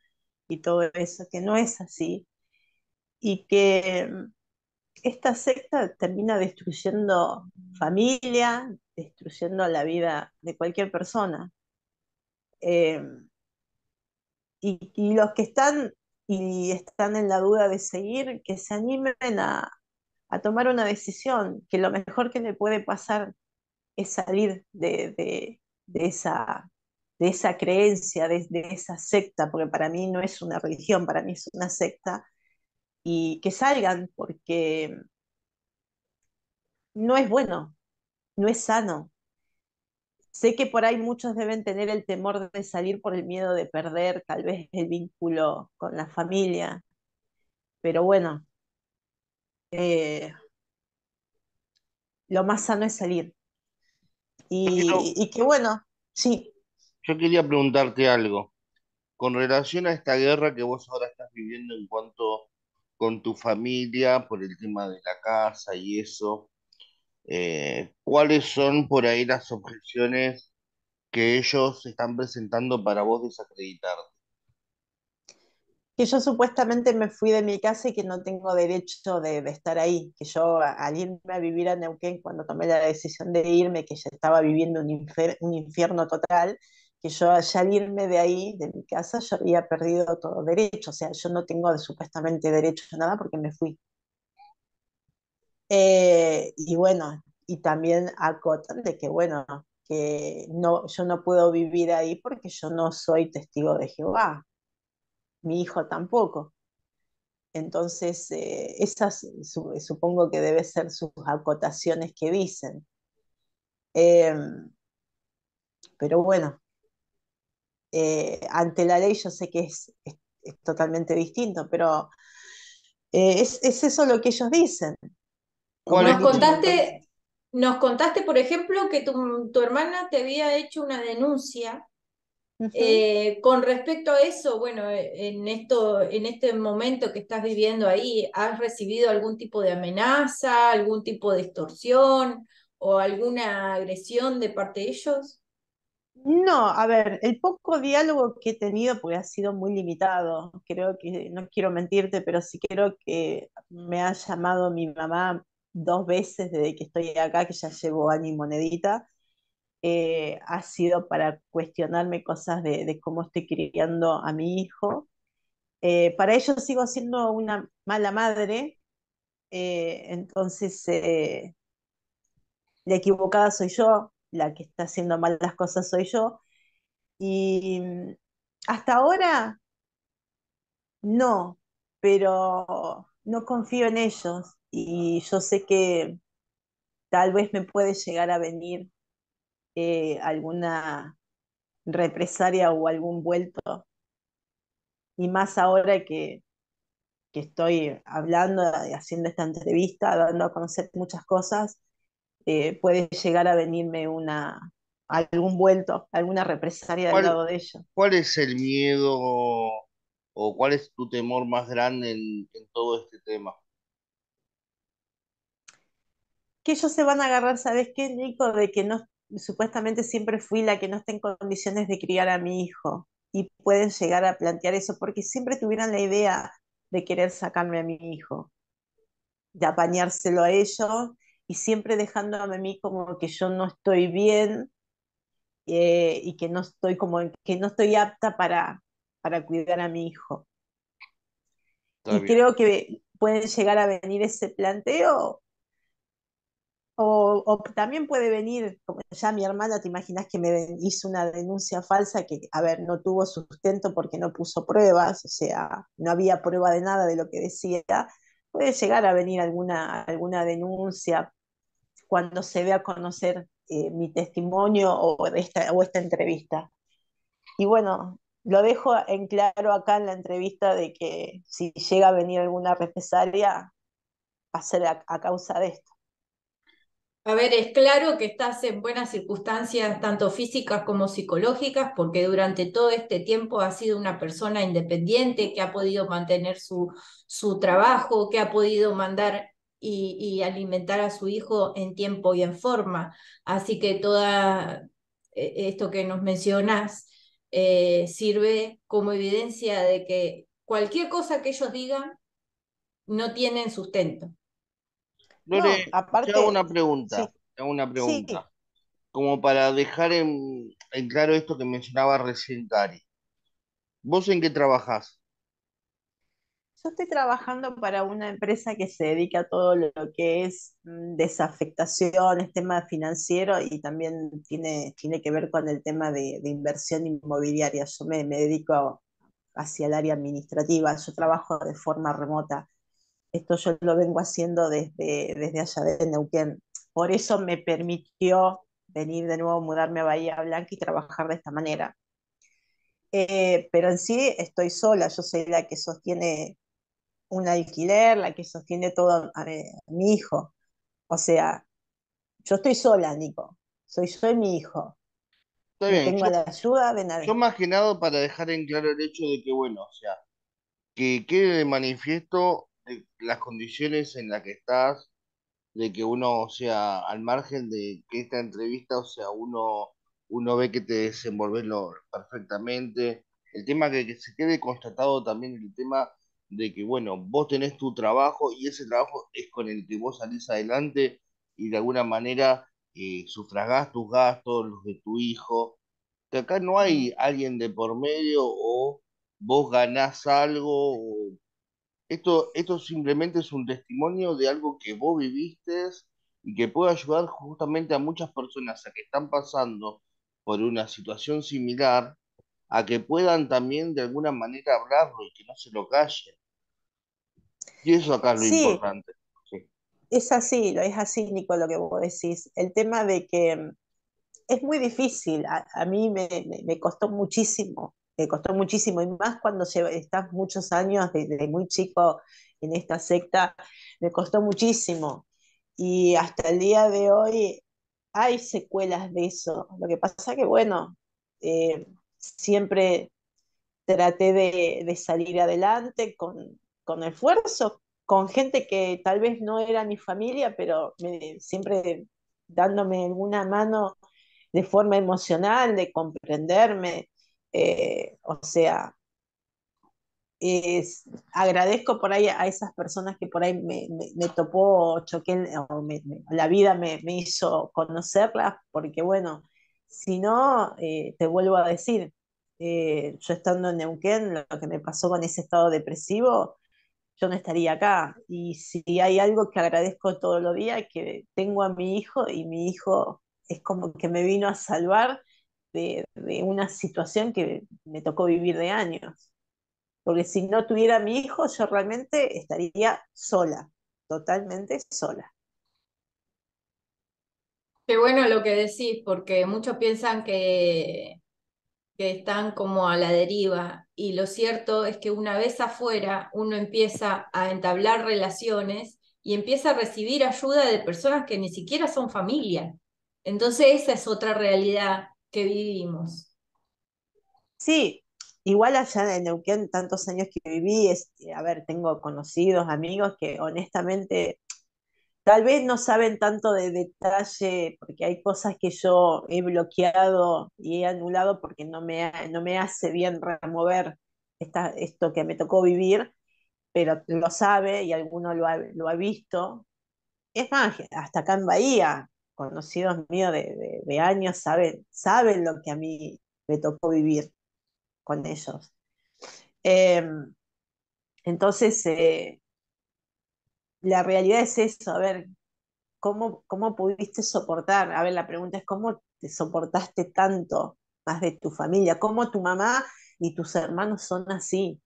y todo eso, que no es así, y que mm, esta secta termina destruyendo familia, destruyendo la vida de cualquier persona. Em, y, los que están y están en la duda de seguir, que se animen a, tomar una decisión, que lo mejor que le puede pasar es salir de esa de esa creencia, de, esa secta, porque para mí no es una religión, para mí es una secta, y que salgan porque no es bueno, no es sano. Sé que por ahí muchos deben tener el temor de salir por el miedo de perder tal vez el vínculo con la familia, pero bueno, eh, lo más sano es salir. Y, y, que bueno, sí. Yo quería preguntarte algo con relación a esta guerra que vos ahora estás viviendo en cuanto con tu familia, por el tema de la casa y eso. Eh, ¿Cuáles son por ahí las objeciones que ellos están presentando para vos desacreditar? Que yo supuestamente me fui de mi casa y que no tengo derecho de, estar ahí, que yo al irme a vivir a Neuquén cuando tomé la decisión de irme, que ya estaba viviendo un, un infierno total, que yo al salirme de ahí, de mi casa, yo había perdido todo derecho, o sea, yo no tengo supuestamente derecho a nada porque me fui. Eh, y bueno, y también acotan de que, bueno, que no, yo no puedo vivir ahí porque yo no soy testigo de Jehová, mi hijo tampoco. Entonces, eh, esas supongo que deben ser sus acotaciones que dicen. Em, pero bueno, eh, ante la ley yo sé que es, totalmente distinto, pero eh, es, eso lo que ellos dicen. Nos contaste, nos contaste, por ejemplo, que tu, hermana te había hecho una denuncia eh, con respecto a eso, bueno, en, esto, en este momento que estás viviendo ahí, ¿has recibido algún tipo de amenaza, algún tipo de extorsión o alguna agresión de parte de ellos? No, a ver, el poco diálogo que he tenido, porque ha sido muy limitado, creo que, no quiero mentirte, pero sí creo que me ha llamado mi mamá dos veces desde que estoy acá, que ya llevo a y monedita, eh, ha sido para cuestionarme cosas de, cómo estoy criando a mi hijo. Eh, para ello sigo siendo una mala madre, eh, entonces la equivocada soy yo, la que está haciendo mal las cosas soy yo. Y mm, hasta ahora, no, pero no confío en ellos y yo sé que tal vez me puede llegar a venir eh, alguna represaria o algún vuelto. Y más ahora que, que estoy hablando haciendo esta entrevista, dando a conocer muchas cosas, eh, puede llegar a venirme una, algún vuelto, alguna represalia del lado de ellos. ¿Cuál es el miedo o cuál es tu temor más grande en, todo este tema? Que ellos se van a agarrar, ¿sabes qué, Nico? De que no, supuestamente siempre fui la que no está en condiciones de criar a mi hijo. Y pueden llegar a plantear eso, porque siempre tuvieran la idea de querer sacarme a mi hijo, de apañárselo a ellos y siempre dejándome a mí como que yo no estoy bien eh, y que no estoy como que no estoy apta para, para cuidar a mi hijo. y creo que puede llegar a venir ese planteo. O, también puede venir, como ya mi hermana, te imaginas que me hizo una denuncia falsa que, a ver, no tuvo sustento porque no puso pruebas, o sea, no había prueba de nada de lo que decía. Puede llegar a venir alguna, alguna denuncia cuando se vea conocer eh, mi testimonio o esta, o entrevista. Y bueno, lo dejo en claro acá en la entrevista de que si llega a venir alguna represalia, va a ser a, causa de esto. A ver, es claro que estás en buenas circunstancias, tanto físicas como psicológicas, porque durante todo este tiempo has sido una persona independiente que ha podido mantener su, su trabajo, que ha podido mandar y, alimentar a su hijo en tiempo y en forma. Así que todo e, esto que nos mencionas eh, sirve como evidencia de que cualquier cosa que ellos digan no tienen sustento. Lore, aparte... una pregunta. una pregunta. Como para dejar en, en, claro esto que mencionaba recién Cari. ¿Vos en qué trabajás? Yo estoy trabajando para una empresa que se dedica a todo lo que es mm, desafectación, es tema financiero y también tiene, tiene que ver con el tema de, inversión inmobiliaria. Yo me, me dedico hacia el área administrativa, yo trabajo de forma remota. Esto yo lo vengo haciendo desde, desde allá de Neuquén. Por eso me permitió venir de nuevo, mudarme a Bahía Blanca y trabajar de esta manera. Eh, pero en sí estoy sola, yo soy la que sostiene un alquiler, la que sostiene todo a mi, hijo. O sea, yo estoy sola, Nico. Soy yo mi hijo. Está bien, tengo la ayuda, ven a Yo más que para dejar en claro el hecho de que, bueno, o sea, que quede de manifiesto eh, las condiciones en las que estás, de que uno, o sea, al margen de que esta entrevista, o sea, uno, uno ve que te desenvolves perfectamente. El tema que se quede constatado también, el tema de que, bueno, vos tenés tu trabajo y ese trabajo es con el que vos salís adelante y de alguna manera eh, sufragás tus gastos, los de tu hijo. Que acá no hay mm. alguien de por medio o vos ganás algo. Esto, esto simplemente es un testimonio de algo que vos viviste y que puede ayudar justamente a muchas personas a que están pasando por una situación similar a que puedan también de alguna manera hablarlo y que no se lo callen. Y eso acá es lo importante. Es así, es así, Nico, lo que vos decís. El tema de que mm, es muy difícil, a, mí me, costó muchísimo, me costó muchísimo, y más cuando estás muchos años, desde muy chico en esta secta, me costó muchísimo. Y hasta el día de hoy hay secuelas de eso. Lo que pasa que, bueno, eh, siempre traté de, salir adelante con, con esfuerzo, con gente que tal vez no era mi familia, pero siempre dándome alguna mano de forma emocional, de comprenderme. Eh, o sea, agradezco por ahí a esas personas que por ahí me, topó, choqué, o la vida me, hizo conocerlas, porque bueno, si no, eh, te vuelvo a decir, eh, yo estando en Neuquén, lo que me pasó con ese estado depresivo, yo no estaría acá. Y si hay algo que agradezco todos los días, es que tengo a mi hijo y mi hijo es como que me vino a salvar de, una situación que me tocó vivir de años. Porque si no tuviera a mi hijo, yo realmente estaría sola, totalmente sola. Qué bueno lo que decís, porque muchos piensan que, que están como a la deriva y lo cierto es que una vez afuera uno empieza a entablar relaciones y empieza a recibir ayuda de personas que ni siquiera son familia. Entonces esa es otra realidad que vivimos. Sí, igual allá en Neuquén, tantos años que viví, es, a ver, tengo conocidos, amigos que honestamente Tal vez no saben tanto de detalle, porque hay cosas que yo he bloqueado y he anulado porque no me, no me hace bien remover esta, esto que me tocó vivir, pero lo sabe y alguno lo ha, lo ha visto. Es más, hasta acá en Bahía, conocidos míos de, de, años saben, saben lo que a mí me tocó vivir con ellos. Em, entonces, eh, la realidad es eso, a ver, ¿cómo, ¿cómo pudiste soportar? A ver, la pregunta es, ¿cómo te soportaste tanto más de tu familia? ¿Cómo tu mamá y tus hermanos son así?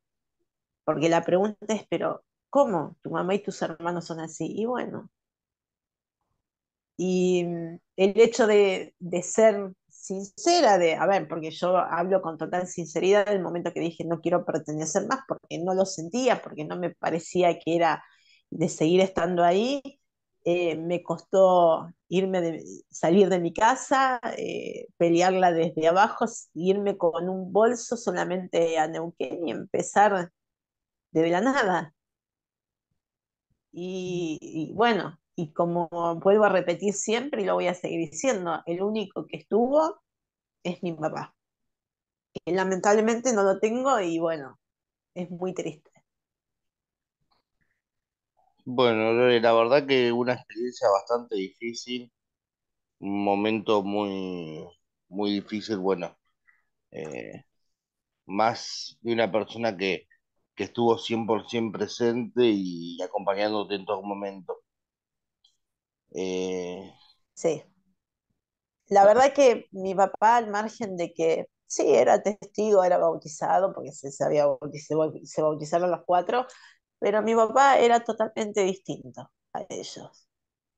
Porque la pregunta es, pero ¿cómo tu mamá y tus hermanos son así? Y bueno, y mm, el hecho de, ser sincera, de, a ver, porque yo hablo con total sinceridad el momento que dije no quiero pertenecer más, porque no lo sentía, porque no me parecía que era de seguir estando ahí. Eh, me costó irme salir de mi casa, eh, pelearla desde abajo, irme con un bolso solamente a Neuquén y empezar de la nada. Y, bueno, y como vuelvo a repetir siempre y lo voy a seguir diciendo, el único que estuvo es mi papá. Eh, lamentablemente no lo tengo y bueno, es muy triste. Bueno, la verdad que una experiencia bastante difícil, un momento muy, muy difícil, bueno, eh, más de una persona que, estuvo 100% presente y acompañándote en todo momento. Eh, sí. La ah. verdad que mi papá, al margen de que sí, era testigo, era bautizado, porque se, se, se bautizaron los cuatro, pero mi papá era totalmente distinto a ellos,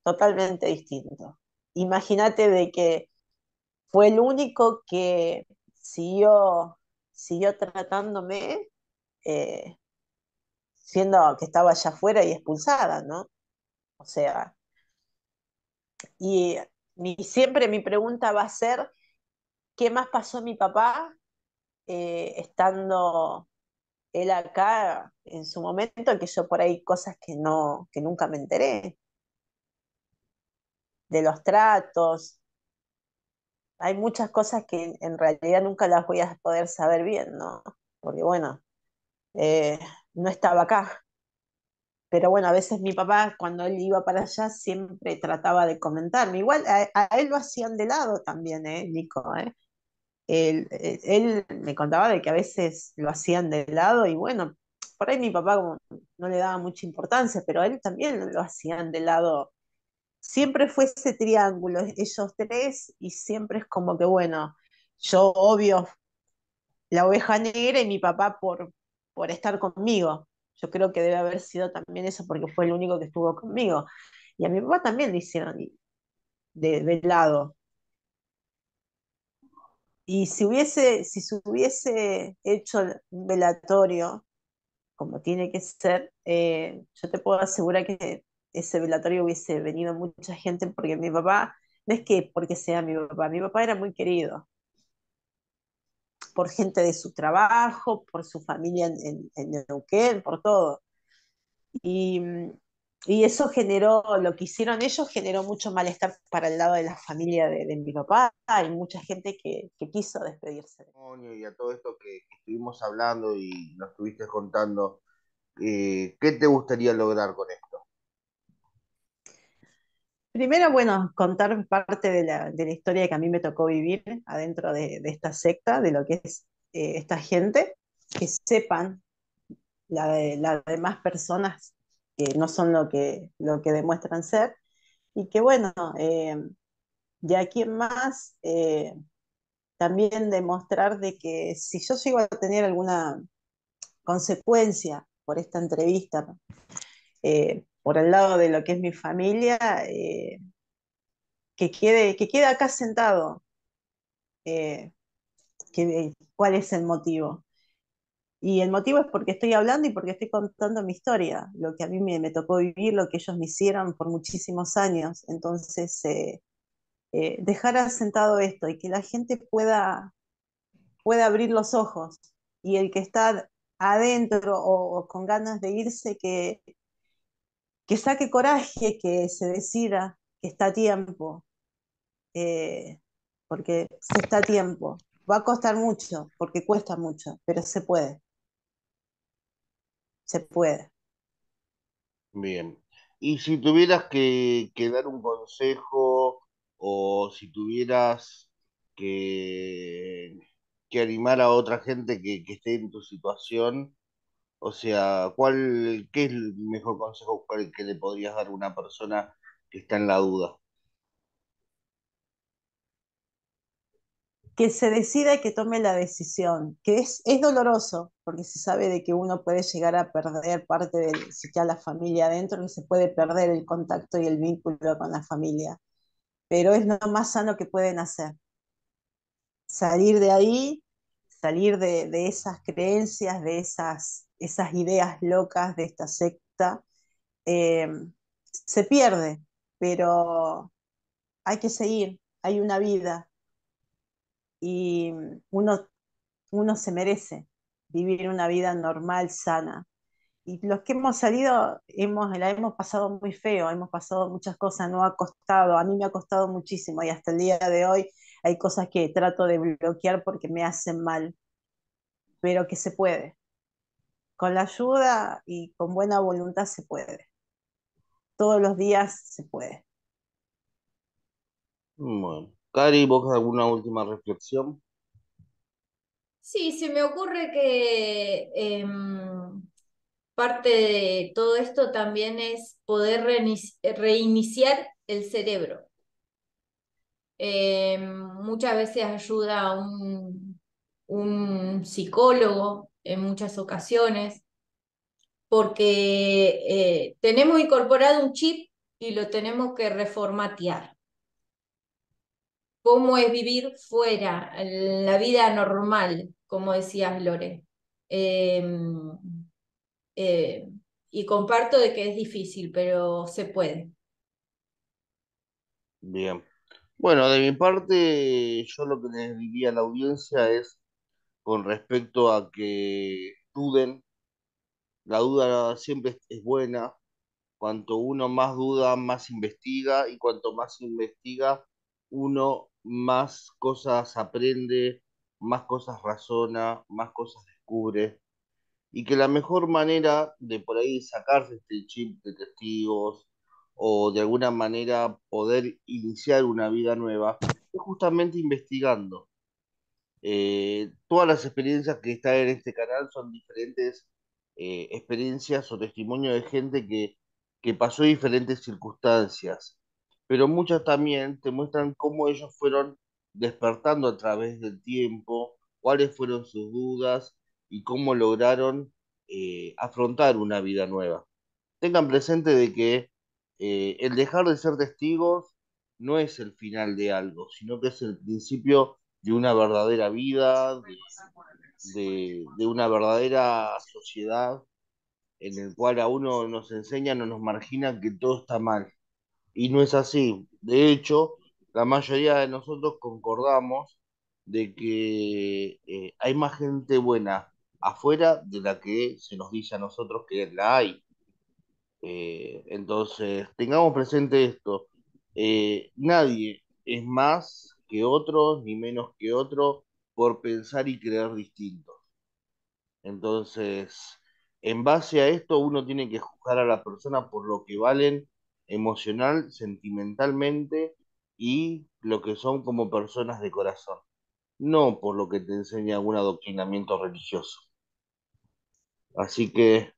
totalmente distinto. Imagínate de que fue el único que siguió, siguió tratándome, eh, siendo que estaba allá afuera y expulsada, ¿no? O sea, y, siempre mi pregunta va a ser, ¿qué más pasó mi papá eh, estando él acá en su momento, que yo por ahí cosas que no, que nunca me enteré. De los tratos. Hay muchas cosas que en realidad nunca las voy a poder saber bien, ¿no? Porque bueno, eh, no estaba acá. Pero bueno, a veces mi papá, cuando él iba para allá, siempre trataba de comentarme. Igual a, él lo hacían de lado también, ¿eh, Nico? ¿eh? Eh, él, me contaba de que a veces lo hacían de lado y bueno, por ahí mi papá no le daba mucha importancia, pero a él también lo hacían de lado. Siempre fue ese triángulo, ellos tres, y siempre es como que, bueno, yo obvio la oveja negra y mi papá por, por estar conmigo. Yo creo que debe haber sido también eso porque fue el único que estuvo conmigo. Y a mi papá también le hicieron de, de lado. Y si, hubiese, si se hubiese hecho un velatorio, como tiene que ser, eh, yo te puedo asegurar que ese velatorio hubiese venido mucha gente porque mi papá, no es que porque sea mi papá, mi papá era muy querido por gente de su trabajo, por su familia en, en, en Neuquén, por todo. Y mm, y eso generó, lo que hicieron ellos generó mucho malestar para el lado de la familia de, mi papá y mucha gente que, quiso despedirse. Y a todo esto que estuvimos hablando y nos estuviste contando, eh, ¿qué te gustaría lograr con esto? Primero, bueno, contar parte de la, historia que a mí me tocó vivir adentro de, esta secta, de lo que es eh, esta gente, que sepan las demás personas que no son lo que, lo que demuestran ser, y que bueno, eh, de aquí en más, eh, también demostrar de que si yo sigo a tener alguna consecuencia por esta entrevista, eh, por el lado de lo que es mi familia, que, quede, que quede acá sentado cuál es el motivo. Y el motivo es porque estoy hablando y porque estoy contando mi historia, lo que a mí me, tocó vivir, lo que ellos me hicieron por muchísimos años. Entonces, eh, eh, dejar asentado esto y que la gente pueda, pueda abrir los ojos y el que está adentro o, con ganas de irse, que, que saque coraje, que se decida que está a tiempo, eh, porque se está a tiempo. Va a costar mucho, porque cuesta mucho, pero se puede se puede. Bien. Y si tuvieras que, dar un consejo o si tuvieras que, que animar a otra gente que, esté en tu situación, o sea, ¿cuál, ¿qué es el mejor consejo que le podrías dar a una persona que está en la duda? que se decida y que tome la decisión, que es, es doloroso, porque se sabe de que uno puede llegar a perder parte de ya la familia adentro, que se puede perder el contacto y el vínculo con la familia, pero es lo más sano que pueden hacer. Salir de ahí, salir de, esas creencias, de esas, esas ideas locas de esta secta, eh, se pierde, pero hay que seguir, hay una vida, y mm, uno, uno se merece vivir una vida normal, sana. Y los que hemos salido, hemos, la hemos pasado muy feo, hemos pasado muchas cosas, no ha costado, a mí me ha costado muchísimo y hasta el día de hoy hay cosas que trato de bloquear porque me hacen mal, pero que se puede. Con la ayuda y con buena voluntad se puede. Todos los días se puede. Bueno. Cari, ¿vos alguna última reflexión? Sí, se me ocurre que em, parte de todo esto también es poder reiniciar el cerebro. Em, muchas veces ayuda a un, psicólogo en muchas ocasiones, porque eh, tenemos incorporado un chip y lo tenemos que reformatear cómo es vivir fuera, la vida normal, como decías Lore. Em, eh, y comparto de que es difícil, pero se puede. Bien. Bueno, de mi parte, yo lo que les diría a la audiencia es con respecto a que duden. La duda siempre es buena. Cuanto uno más duda, más investiga y cuanto más investiga, uno más cosas aprende, más cosas razona, más cosas descubre. Y que la mejor manera de por ahí sacarse este chip de testigos o de alguna manera poder iniciar una vida nueva es justamente investigando. Eh, todas las experiencias que están en este canal son diferentes eh, experiencias o testimonio de gente que, que pasó diferentes circunstancias pero muchas también te muestran cómo ellos fueron despertando a través del tiempo, cuáles fueron sus dudas y cómo lograron eh, afrontar una vida nueva. Tengan presente de que eh, el dejar de ser testigos no es el final de algo, sino que es el principio de una verdadera vida, de, de una verdadera sociedad en el cual a uno nos enseñan o nos marginan que todo está mal y no es así. De hecho, la mayoría de nosotros concordamos de que eh, hay más gente buena afuera de la que se nos dice a nosotros que la hay. Eh, entonces, tengamos presente esto. Eh, nadie es más que otro, ni menos que otro, por pensar y creer distintos. Entonces, en base a esto, uno tiene que juzgar a la persona por lo que valen emocional, sentimentalmente y lo que son como personas de corazón, no por lo que te enseña algún adoctrinamiento religioso. Así que,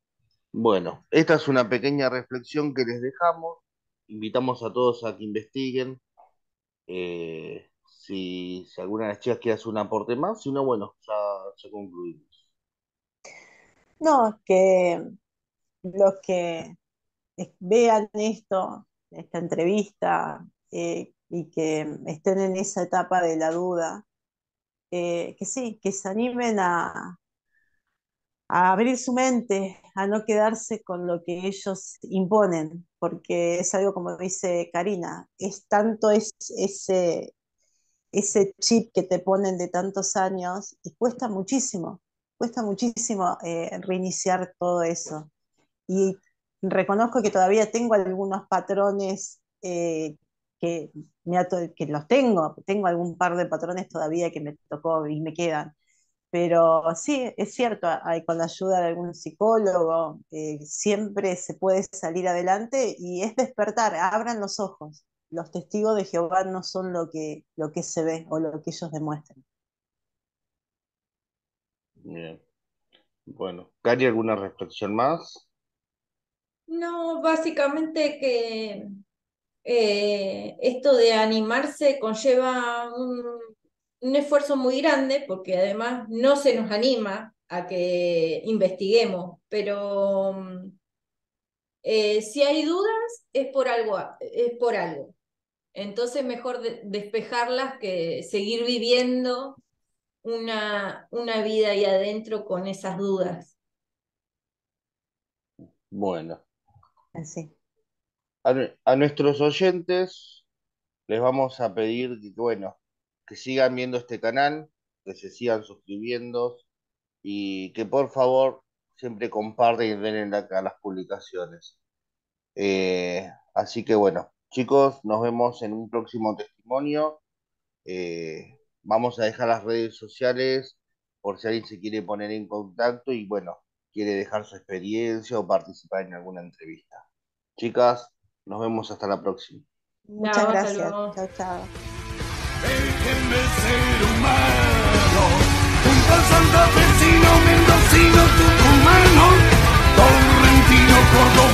bueno, esta es una pequeña reflexión que les dejamos. Invitamos a todos a que investiguen. Eh, si, alguna de las chicas quiere hacer un aporte más, si no, bueno, ya, concluimos. No, que los que vean esto, esta entrevista, eh, y que estén en esa etapa de la duda, eh, que sí, que se animen a, a abrir su mente, a no quedarse con lo que ellos imponen, porque es algo como dice Karina, es tanto es, ese, ese chip que te ponen de tantos años y cuesta muchísimo, cuesta muchísimo eh, reiniciar todo eso. Y reconozco que todavía tengo algunos patrones eh, que, me que los tengo, tengo algún par de patrones todavía que me tocó y me quedan. Pero sí, es cierto, hay, con la ayuda de algún psicólogo eh, siempre se puede salir adelante y es despertar, abran los ojos. Los testigos de Jehová no son lo que, lo que se ve o lo que ellos demuestran. Bien. Bueno, Cari, ¿alguna reflexión más? No, básicamente que eh, esto de animarse conlleva un, esfuerzo muy grande porque además no se nos anima a que investiguemos, pero mm, eh, si hay dudas es por algo, es por algo. Entonces mejor despejarlas que seguir viviendo una, una vida ahí adentro con esas dudas. Bueno, a, nuestros oyentes les vamos a pedir que, bueno, que sigan viendo este canal, que se sigan suscribiendo y que por favor siempre comparten y den acá las publicaciones. Eh, así que bueno, chicos, nos vemos en un próximo testimonio. Eh, vamos a dejar las redes sociales por si alguien se quiere poner en contacto y bueno, quiere dejar su experiencia o participar en alguna entrevista. Chicas, nos vemos hasta la próxima. Muchas chao, gracias. Chao, chao. Déjenme ser humano, un santafesino, mendocino, tucumano, torrentino, cordobés.